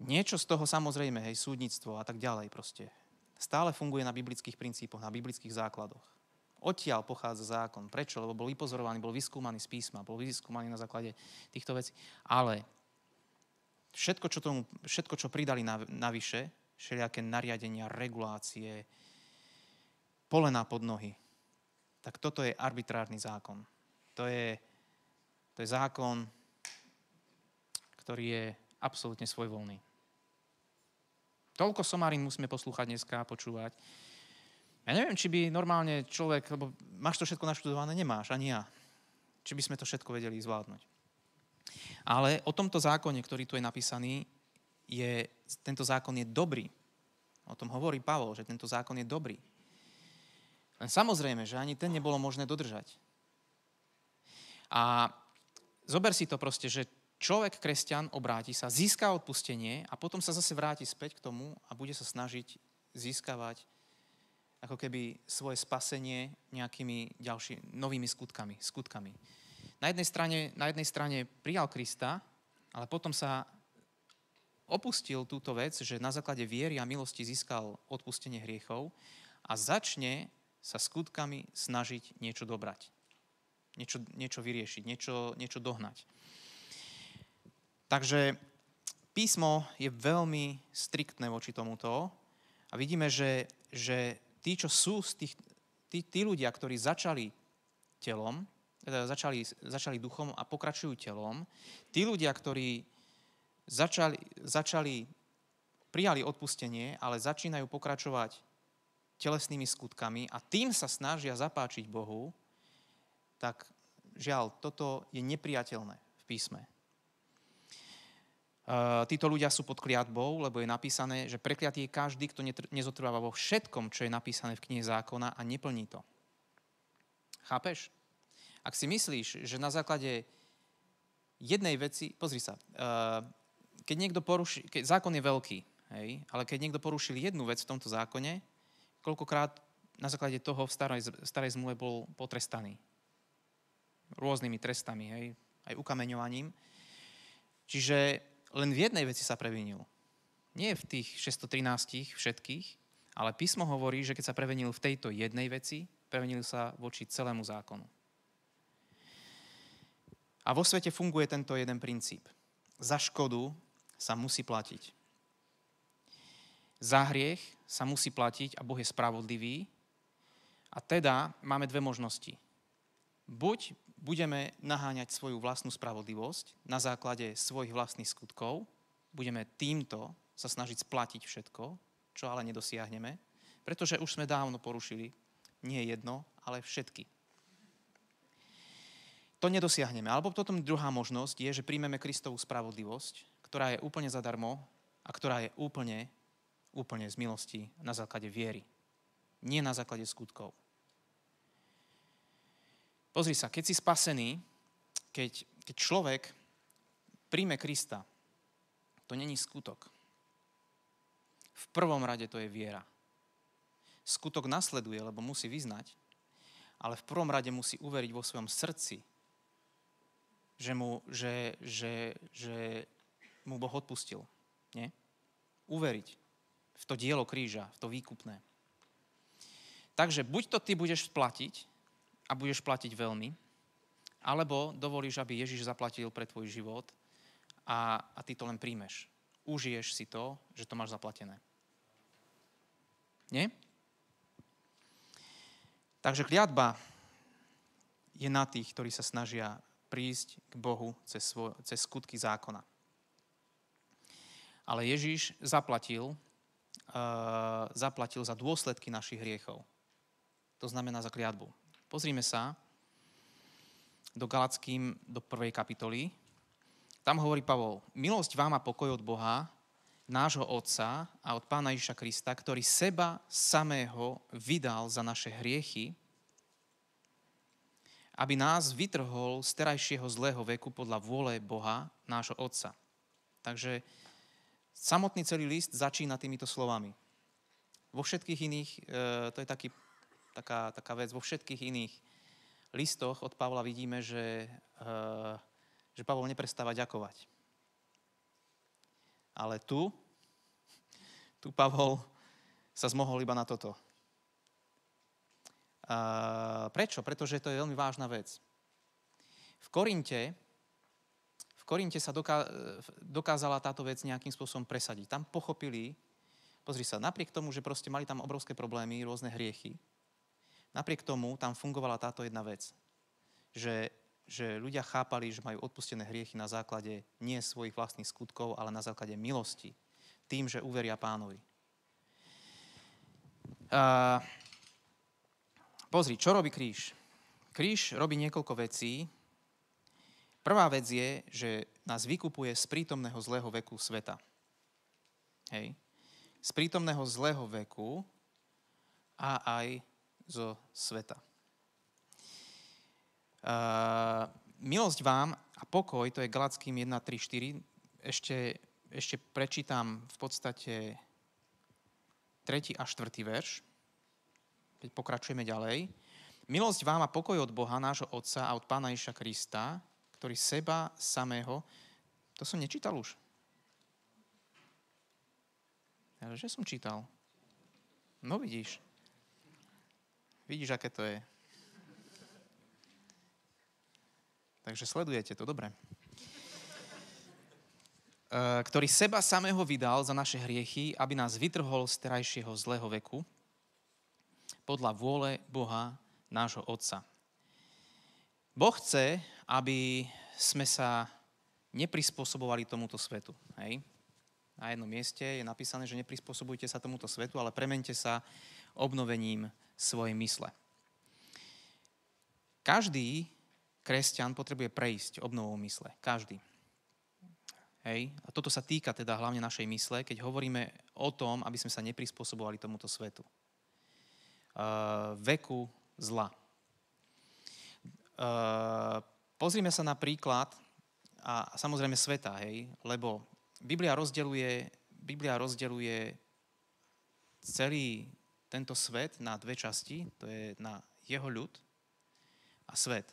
Speaker 1: Niečo z toho samozrejme, hej, súdnictvo a tak ďalej proste. Stále funguje na biblických princípoch, na biblických základoch. Odtiaľ pochádza zákon. Prečo? Lebo bol vypozorovaný, bol vyskúmaný z písma, bol vyskúmaný na základe týchto vecí. Ale všetko, čo, tomu, všetko, čo pridali na, navyše, všelijaké nariadenia, regulácie, polená pod nohy, tak toto je arbitrárny zákon. To je, to je zákon, ktorý je absolútne svojvoľný. Toľko somarín musíme poslúchať dneska a počúvať. Ja neviem, či by normálne človek, lebo máš to všetko naštudované, nemáš, ani ja. Či by sme to všetko vedeli zvládnuť. Ale o tomto zákone, ktorý tu je napísaný, je, tento zákon je dobrý. O tom hovorí Pavol, že tento zákon je dobrý. Len samozrejme, že ani ten nebolo možné dodržať. A zober si to proste, že človek, kresťan, obráti sa, získa odpustenie a potom sa zase vráti späť k tomu a bude sa snažiť získavať ako keby svoje spasenie nejakými ďalšími novými skutkami, skutkami. Na jednej, strane, na jednej strane prijal Krista, ale potom sa opustil túto vec, že na základe viery a milosti získal odpustenie hriechov a začne sa skutkami snažiť niečo dobrať, niečo, niečo vyriešiť, niečo, niečo dohnať. Takže písmo je veľmi striktné voči tomuto a vidíme, že, že tí, čo sú z tých, tí, tí ľudia, ktorí začali telom, teda začali, začali duchom a pokračujú telom, tí ľudia, ktorí začali, začali prijali odpustenie, ale začínajú pokračovať telesnými skutkami a tým sa snažia zapáčiť Bohu, tak žiaľ, toto je nepriateľné v písme títo ľudia sú pod kliatbou, lebo je napísané, že prekliatý je každý, kto nezotrváva vo všetkom, čo je napísané v knihe zákona a neplní to. Chápeš? Ak si myslíš, že na základe jednej veci, pozri sa, eh, keď niekto poruší, keď zákon je veľký, hej, ale keď niekto porušil jednu vec v tomto zákone, koľkokrát na základe toho v starej, starej zmluve bol potrestaný. Rôznymi trestami, hej, aj ukameňovaním. Čiže len v jednej veci sa previnil. Nie v tých 613 všetkých, ale písmo hovorí, že keď sa prevenil v tejto jednej veci, prevenil sa voči celému zákonu. A vo svete funguje tento jeden princíp. Za škodu sa musí platiť. Za hriech sa musí platiť a Boh je spravodlivý. A teda máme dve možnosti. Buď budeme naháňať svoju vlastnú spravodlivosť na základe svojich vlastných skutkov, budeme týmto sa snažiť splatiť všetko, čo ale nedosiahneme, pretože už sme dávno porušili nie jedno, ale všetky. To nedosiahneme. Alebo potom druhá možnosť je, že príjmeme Kristovú spravodlivosť, ktorá je úplne zadarmo a ktorá je úplne, úplne z milosti na základe viery. Nie na základe skutkov. Pozri sa, keď si spasený, keď, keď človek príjme Krista, to není skutok. V prvom rade to je viera. Skutok nasleduje, lebo musí vyznať, ale v prvom rade musí uveriť vo svojom srdci, že mu, že, že, že mu Boh odpustil. Nie? Uveriť v to dielo kríža, v to výkupné. Takže buď to ty budeš platiť, a budeš platiť veľmi, alebo dovolíš, aby Ježiš zaplatil pre tvoj život a, a ty to len príjmeš. Užiješ si to, že to máš zaplatené. Nie? Takže kliatba je na tých, ktorí sa snažia prísť k Bohu cez, svo, cez skutky zákona. Ale Ježiš zaplatil, uh, zaplatil za dôsledky našich hriechov. To znamená za kliatbu. Pozrime sa do Galackým, do prvej kapitoly. Tam hovorí Pavol, milosť vám a pokoj od Boha, nášho Otca a od Pána Ježiša Krista, ktorý seba samého vydal za naše hriechy, aby nás vytrhol z terajšieho zlého veku podľa vôle Boha, nášho Otca. Takže samotný celý list začína týmito slovami. Vo všetkých iných, e, to je taký taká, taká vec. Vo všetkých iných listoch od Pavla vidíme, že, eh, že Pavol neprestáva ďakovať. Ale tu, tu Pavol sa zmohol iba na toto. Eh, prečo? Pretože to je veľmi vážna vec. V Korinte, v Korinte sa doká, dokázala táto vec nejakým spôsobom presadiť. Tam pochopili, pozri sa, napriek tomu, že proste mali tam obrovské problémy, rôzne hriechy, Napriek tomu tam fungovala táto jedna vec, že, že ľudia chápali, že majú odpustené hriechy na základe nie svojich vlastných skutkov, ale na základe milosti, tým, že uveria pánovi. Uh, pozri, čo robí kríž? Kríž robí niekoľko vecí. Prvá vec je, že nás vykupuje z prítomného zlého veku sveta. Hej. Z prítomného zlého veku a aj zo sveta. Uh, milosť vám a pokoj, to je Galackým 1, 3, 4, ešte, ešte prečítam v podstate 3. a 4. verš, keď pokračujeme ďalej. Milosť vám a pokoj od Boha, nášho Otca a od Pána Iša Krista, ktorý seba samého, to som nečítal už. Ja, že som čítal? No vidíš. Vidíš, aké to je. Takže sledujete to, dobre. E, ktorý seba samého vydal za naše hriechy, aby nás vytrhol z terajšieho zlého veku, podľa vôle Boha, nášho Otca. Boh chce, aby sme sa neprispôsobovali tomuto svetu. Hej? Na jednom mieste je napísané, že neprispôsobujte sa tomuto svetu, ale premente sa obnovením svojej mysle. Každý kresťan potrebuje prejsť obnovou mysle. Každý. Hej? A toto sa týka teda hlavne našej mysle, keď hovoríme o tom, aby sme sa neprispôsobovali tomuto svetu. Uh, veku zla. Uh, pozrime sa na príklad a samozrejme sveta, hej, lebo Biblia rozdeluje, Biblia rozdeluje celý tento svet na dve časti, to je na jeho ľud a svet.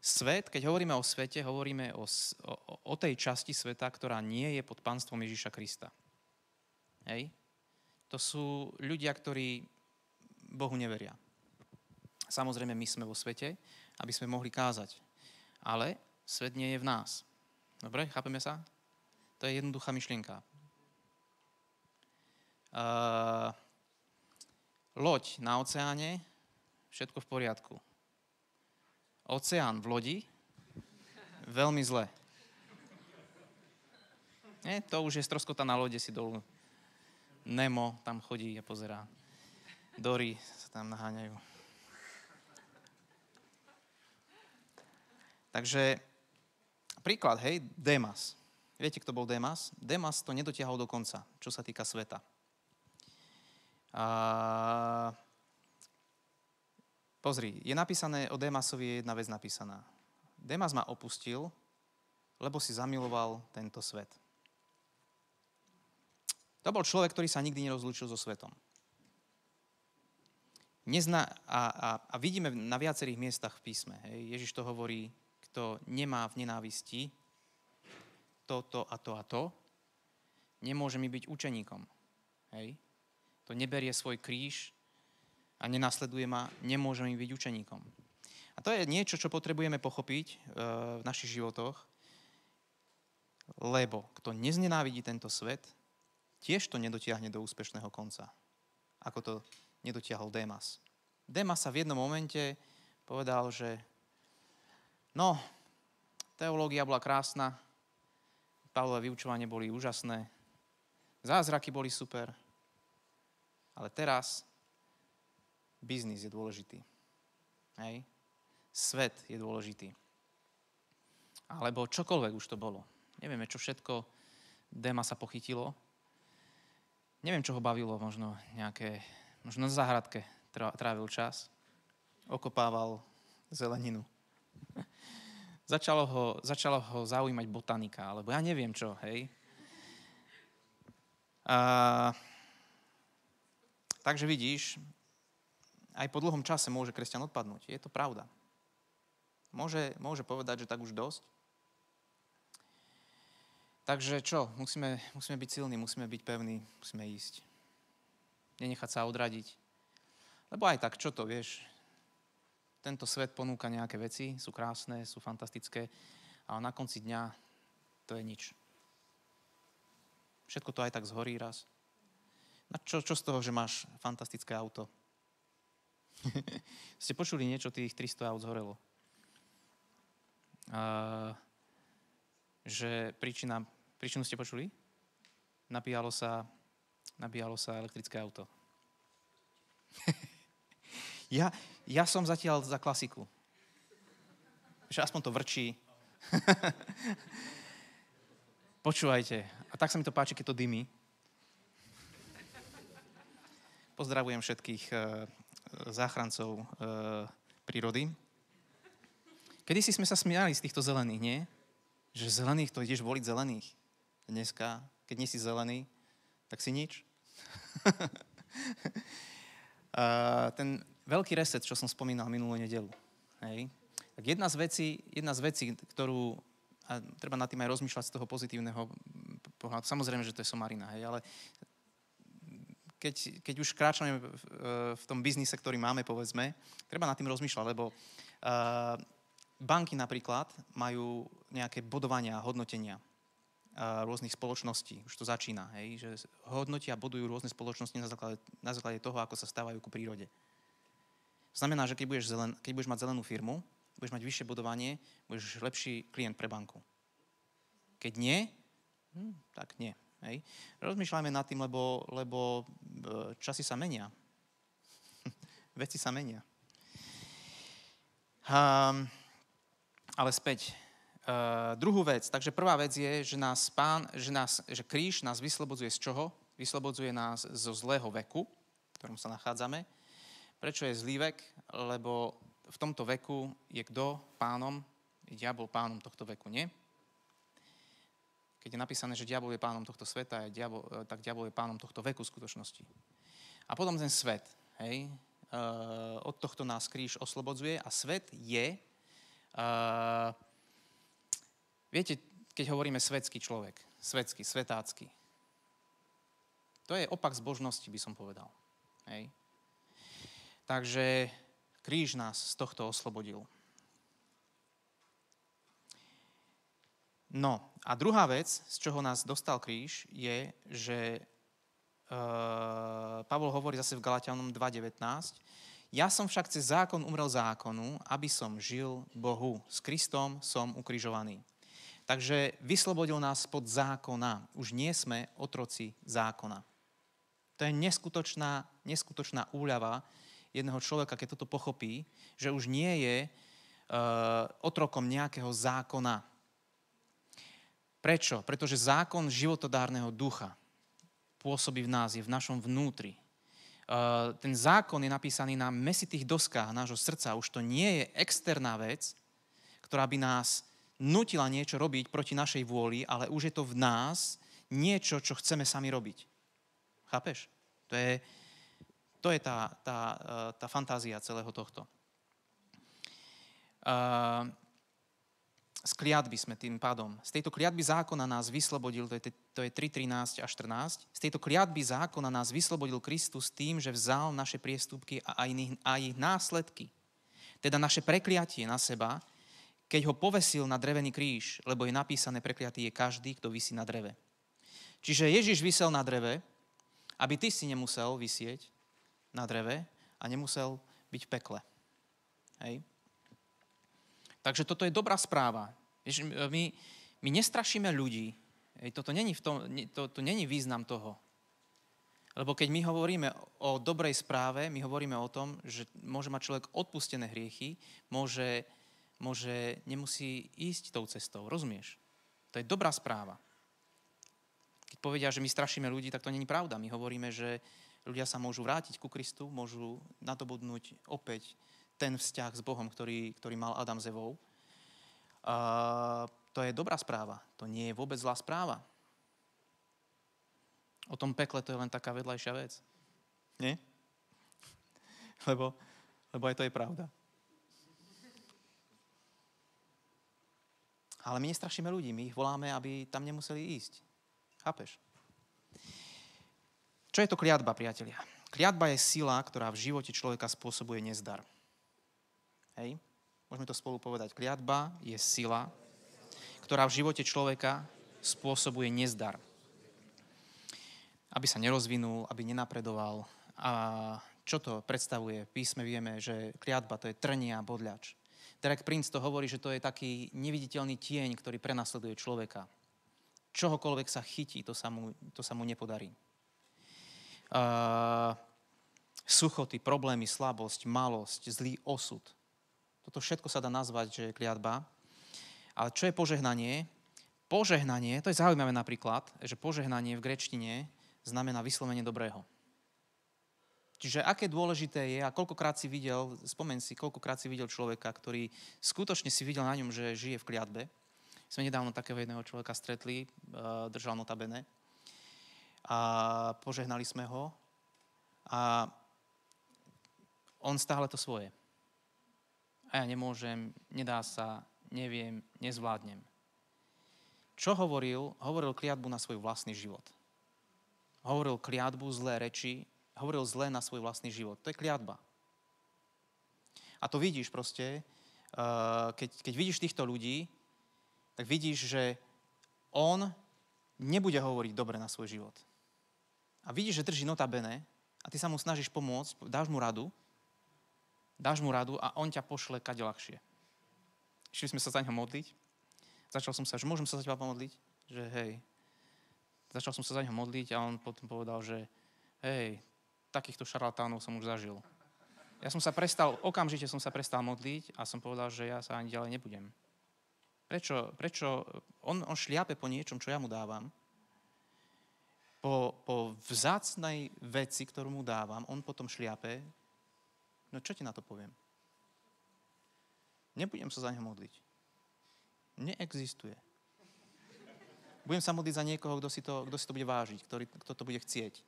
Speaker 1: Svet, keď hovoríme o svete, hovoríme o, o, o tej časti sveta, ktorá nie je pod pánstvom Ježíša Krista. Hej? To sú ľudia, ktorí Bohu neveria. Samozrejme, my sme vo svete, aby sme mohli kázať. Ale svet nie je v nás. Dobre, chápeme sa? To je jednoduchá myšlienka. Uh, loď na oceáne, všetko v poriadku. Oceán v lodi, veľmi zle. Nie, to už je stroskota na lode si dolu. Nemo tam chodí a pozerá. Dory sa tam naháňajú. Takže príklad, hej, Demas. Viete, kto bol Demas? Demas to nedotiahol do konca, čo sa týka sveta. A... Pozri, je napísané, o Demasovi je jedna vec napísaná. Demas ma opustil, lebo si zamiloval tento svet. To bol človek, ktorý sa nikdy nerozlúčil so svetom. Nezna, a, a, a vidíme na viacerých miestach v písme. Hej. Ježiš to hovorí, kto nemá v nenávisti toto to a to a to, nemôže mi byť učeníkom. Hej kto neberie svoj kríž a nenasleduje ma, nemôže mi byť učeníkom. A to je niečo, čo potrebujeme pochopiť e, v našich životoch, lebo kto neznenávidí tento svet, tiež to nedotiahne do úspešného konca, ako to nedotiahol demas. Demas sa v jednom momente povedal, že no, teológia bola krásna, Pavlové vyučovanie boli úžasné, zázraky boli super, ale teraz biznis je dôležitý. Hej? Svet je dôležitý. Alebo čokoľvek už to bolo. Nevieme, čo všetko Dema sa pochytilo. Neviem, čo ho bavilo. Možno nejaké... Možno na zahradke trávil čas. Okopával zeleninu. začalo, ho, začalo ho zaujímať botanika, alebo ja neviem čo, hej. A Takže vidíš, aj po dlhom čase môže kresťan odpadnúť. Je to pravda. Môže, môže povedať, že tak už dosť. Takže čo? Musíme, musíme byť silní, musíme byť pevní, musíme ísť. Nenechať sa odradiť. Lebo aj tak, čo to vieš? Tento svet ponúka nejaké veci, sú krásne, sú fantastické, ale na konci dňa to je nič. Všetko to aj tak zhorí raz. A čo, čo z toho, že máš fantastické auto? Ste počuli niečo, tých 300 aut zhorelo. A, že príčina, príčinu ste počuli? Nabíjalo sa, nabíjalo sa elektrické auto. ja, ja som zatiaľ za klasiku. Že aspoň to vrčí. Počúvajte. A tak sa mi to páči, keď to dymí. Pozdravujem všetkých eh, záchrancov eh, prírody. Kedy si sme sa smiali z týchto zelených, nie? Že zelených, to ideš voliť zelených. Dneska, keď nie si zelený, tak si nič. Eh, ten veľký reset, čo som spomínal minulú nedelu. Hej. Tak jedna z vecí, jedna z vecí ktorú, a treba nad tým aj rozmýšľať z toho pozitívneho pohľadu, samozrejme, že to je somarina, hej, ale keď, keď už kráčame v tom biznise, ktorý máme, povedzme, treba nad tým rozmýšľať, lebo uh, banky napríklad majú nejaké bodovania a hodnotenia uh, rôznych spoločností. Už to začína, hej, že hodnotia, bodujú rôzne spoločnosti na základe, na základe toho, ako sa stávajú ku prírode. Znamená, že keď budeš, zelen, keď budeš mať zelenú firmu, budeš mať vyššie bodovanie, budeš lepší klient pre banku. Keď nie, hm, tak nie. Hej. Rozmýšľajme nad tým, lebo, lebo e, časy sa menia. Veci sa menia. Um, ale späť. Uh, druhú vec. Takže prvá vec je, že, nás pán, že, nás, že kríž nás vyslobodzuje z čoho? Vyslobodzuje nás zo zlého veku, v ktorom sa nachádzame. Prečo je zlý vek? Lebo v tomto veku je kto pánom? diabol pánom tohto veku, nie? keď je napísané, že diabol je pánom tohto sveta, diabol, e, tak diabol je pánom tohto veku skutočnosti. A potom ten svet, hej, uh, od tohto nás kríž oslobodzuje a svet je, uh, viete, keď hovoríme svetský človek, svetský, svetácky, to je opak zbožnosti, by som povedal. Hej. Takže kríž nás z tohto oslobodil. No, a druhá vec, z čoho nás dostal kríž, je, že e, Pavol hovorí zase v Galatianom 2.19, ja som však cez zákon umrel zákonu, aby som žil Bohu. S Kristom som ukrižovaný. Takže vyslobodil nás pod zákona. Už nie sme otroci zákona. To je neskutočná, neskutočná úľava jedného človeka, keď toto pochopí, že už nie je e, otrokom nejakého zákona, Prečo? Pretože zákon životodárneho ducha pôsobí v nás, je v našom vnútri. Eh, ten zákon je napísaný na mesitých doskách nášho srdca. Už to nie je externá vec, ktorá by nás nutila niečo robiť proti našej vôli, ale už je to v nás niečo, čo chceme sami robiť. Chápeš? To je, to je tá, tá, eh, tá fantázia celého tohto. Uh, z kliatby sme tým pádom. Z tejto kliatby zákona nás vyslobodil, to je, to je 3.13 a 14, z tejto kliatby zákona nás vyslobodil Kristus tým, že vzal naše priestupky a aj, aj ich následky. Teda naše prekliatie na seba, keď ho povesil na drevený kríž, lebo je napísané prekliatý je každý, kto vysí na dreve. Čiže Ježiš vysel na dreve, aby ty si nemusel vysieť na dreve a nemusel byť v pekle. Hej? Takže toto je dobrá správa. Vieš, e, my, my nestrašíme ľudí. Ej, toto není v tom, to, to není význam toho. Lebo keď my hovoríme o dobrej správe, my hovoríme o tom, že môže mať človek odpustené hriechy, môže, môže nemusí ísť tou cestou. Rozumieš? To je dobrá správa. Keď povedia, že my strašíme ľudí, tak to není pravda. My hovoríme, že ľudia sa môžu vrátiť ku Kristu, môžu nadobudnúť opäť ten vzťah s Bohom, ktorý, ktorý mal Adam s Evou. Uh, to je dobrá správa. To nie je vôbec zlá správa. O tom pekle to je len taká vedľajšia vec. Nie? Lebo, lebo aj to je pravda. Ale my nestrašíme ľudí, my ich voláme, aby tam nemuseli ísť. Chápeš? Čo je to kliatba, priatelia? Kliatba je sila, ktorá v živote človeka spôsobuje nezdar. Hej? Môžeme to spolu povedať. Kliatba je sila, ktorá v živote človeka spôsobuje nezdar. Aby sa nerozvinul, aby nenapredoval. A čo to predstavuje? V písme vieme, že kliatba to je trnia, bodľač. Derek Prince to hovorí, že to je taký neviditeľný tieň, ktorý prenasleduje človeka. Čohokoľvek sa chytí, to sa mu, to sa mu nepodarí. Uh, suchoty, problémy, slabosť, malosť, zlý osud – toto všetko sa dá nazvať, že je kliatba. Ale čo je požehnanie? Požehnanie, to je zaujímavé napríklad, že požehnanie v grečtine znamená vyslovenie dobrého. Čiže aké dôležité je, a koľkokrát si videl, spomen si, koľkokrát si videl človeka, ktorý skutočne si videl na ňom, že žije v kliatbe. Sme nedávno takého jedného človeka stretli, e, držal notabene. A požehnali sme ho. A on stále to svoje a ja nemôžem, nedá sa, neviem, nezvládnem. Čo hovoril? Hovoril kliatbu na svoj vlastný život. Hovoril kliatbu, zlé reči, hovoril zlé na svoj vlastný život. To je kliatba. A to vidíš proste, eh, keď, keď vidíš týchto ľudí, tak vidíš, že on nebude hovoriť dobre na svoj život. A vidíš, že drží notabene a ty sa mu snažíš pomôcť, dáš mu radu, dáš mu radu a on ťa pošle kade ľahšie. Išli sme sa za neho modliť. Začal som sa, že môžem sa za teba pomodliť? Že hej. Začal som sa za neho modliť a on potom povedal, že hej, takýchto šarlatánov som už zažil. Ja som sa prestal, okamžite som sa prestal modliť a som povedal, že ja sa ani ďalej nebudem. Prečo, prečo on, on šliape po niečom, čo ja mu dávam, po, po vzácnej veci, ktorú mu dávam, on potom šliape No čo ti na to poviem? Nebudem sa za neho modliť. Neexistuje. Budem sa modliť za niekoho, kto si to, si to bude vážiť, ktorý, kto to bude chcieť.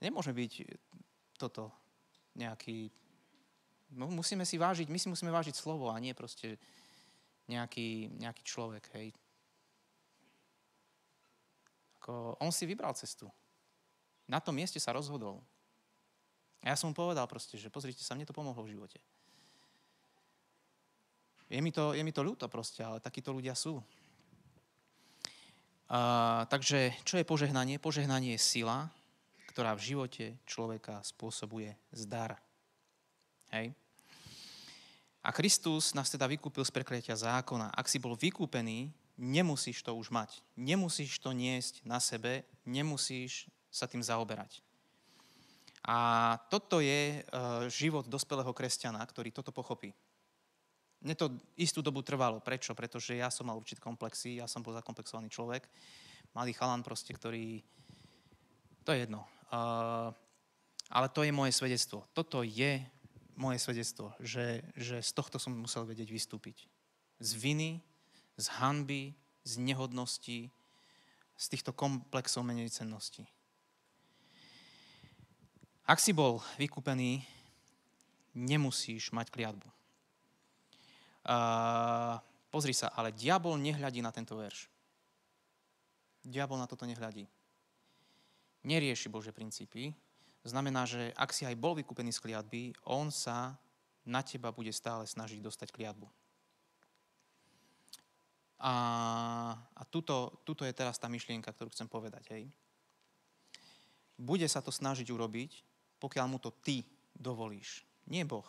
Speaker 1: Nemôžeme byť toto nejaký... No, musíme si vážiť, my si musíme vážiť slovo a nie proste nejaký, nejaký človek, hej. Ako, on si vybral cestu. Na tom mieste sa rozhodol. A ja som mu povedal proste, že pozrite sa, mne to pomohlo v živote. Je mi to, je mi to ľúto proste, ale takíto ľudia sú. Uh, takže čo je požehnanie? Požehnanie je sila, ktorá v živote človeka spôsobuje zdar. Hej? A Kristus nás teda vykúpil z prekliatia zákona. Ak si bol vykúpený, nemusíš to už mať. Nemusíš to niesť na sebe, nemusíš sa tým zaoberať. A toto je e, život dospelého kresťana, ktorý toto pochopí. Mne to istú dobu trvalo. Prečo? Pretože ja som mal určité komplexy, ja som bol zakomplexovaný človek. Malý chalan proste, ktorý... To je jedno. E, ale to je moje svedectvo. Toto je moje svedectvo, že, že z tohto som musel vedieť vystúpiť. Z viny, z hanby, z nehodnosti, z týchto komplexov menej cenností. Ak si bol vykúpený, nemusíš mať kliatbu. Uh, pozri sa, ale diabol nehľadí na tento verš. Diabol na toto nehľadí. Nerieši Bože princípy. Znamená, že ak si aj bol vykúpený z kliatby, on sa na teba bude stále snažiť dostať kliatbu. A, a tuto, tuto je teraz tá myšlienka, ktorú chcem povedať. Hej. Bude sa to snažiť urobiť, pokiaľ mu to ty dovolíš. Nie Boh.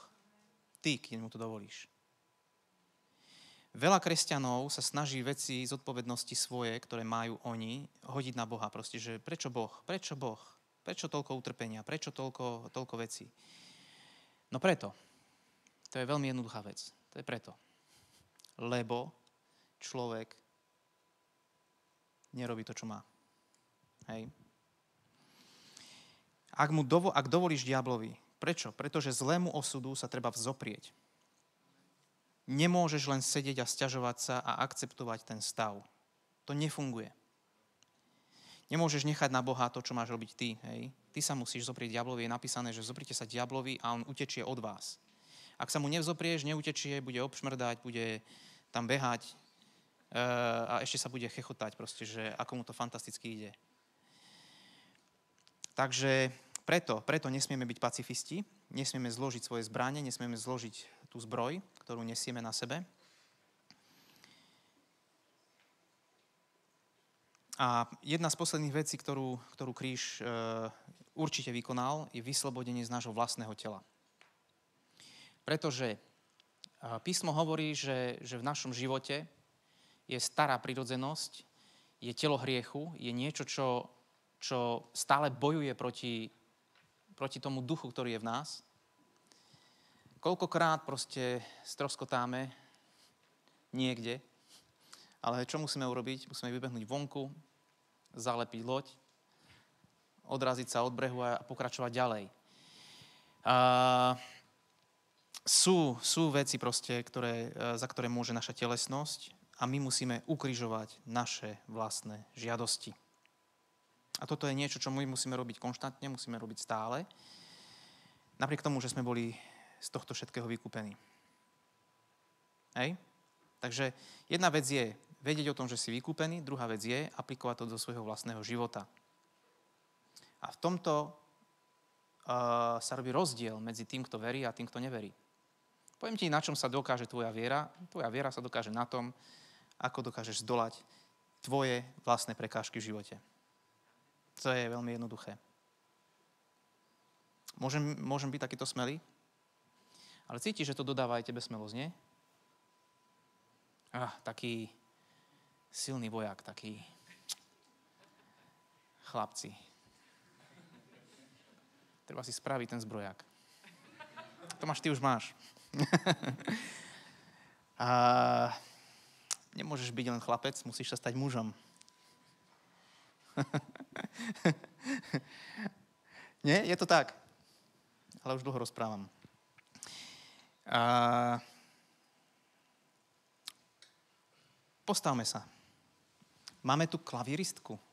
Speaker 1: Ty, keď mu to dovolíš. Veľa kresťanov sa snaží veci z odpovednosti svoje, ktoré majú oni, hodiť na Boha. Proste, že prečo Boh? Prečo Boh? Prečo toľko utrpenia? Prečo toľko, toľko vecí? No preto. To je veľmi jednoduchá vec. To je preto. Lebo človek nerobí to, čo má. Hej? Ak, mu dovo, ak dovolíš diablovi, prečo? Pretože zlému osudu sa treba vzoprieť. Nemôžeš len sedieť a stiažovať sa a akceptovať ten stav. To nefunguje. Nemôžeš nechať na Boha to, čo máš robiť ty. Hej? Ty sa musíš zoprieť diablovi. Je napísané, že zoprite sa diablovi a on utečie od vás. Ak sa mu nevzoprieš, neutečie, bude obšmrdať, bude tam behať e, a ešte sa bude chechotať proste, že ako mu to fantasticky ide. Takže preto, preto nesmieme byť pacifisti, nesmieme zložiť svoje zbranie, nesmieme zložiť tú zbroj, ktorú nesieme na sebe. A jedna z posledných vecí, ktorú, ktorú kríž e, určite vykonal, je vyslobodenie z nášho vlastného tela. Pretože e, písmo hovorí, že, že v našom živote je stará prirodzenosť, je telo hriechu, je niečo, čo, čo stále bojuje proti, proti tomu duchu, ktorý je v nás. Koľkokrát proste stroskotáme niekde, ale čo musíme urobiť? Musíme vybehnúť vonku, zalepiť loď, odraziť sa od brehu a pokračovať ďalej. A sú, sú veci proste, ktoré, za ktoré môže naša telesnosť a my musíme ukrižovať naše vlastné žiadosti. A toto je niečo, čo my musíme robiť konštantne, musíme robiť stále, napriek tomu, že sme boli z tohto všetkého vykúpení. Hej? Takže jedna vec je vedieť o tom, že si vykúpený, druhá vec je aplikovať to do svojho vlastného života. A v tomto uh, sa robí rozdiel medzi tým, kto verí a tým, kto neverí. Poviem ti, na čom sa dokáže tvoja viera. Tvoja viera sa dokáže na tom, ako dokážeš zdolať tvoje vlastné prekážky v živote. To je veľmi jednoduché. Môžem, môžem byť takýto smelý? Ale cítiš, že to dodáva aj tebe smelosť, nie? Ah, taký silný vojak, taký chlapci. Treba si spraviť ten zbroják. Tomáš, ty už máš. A nemôžeš byť len chlapec, musíš sa stať mužom. Nie, je to tak. Ale už dlho rozprávam. A... Postavme sa. Máme tu klaviristku.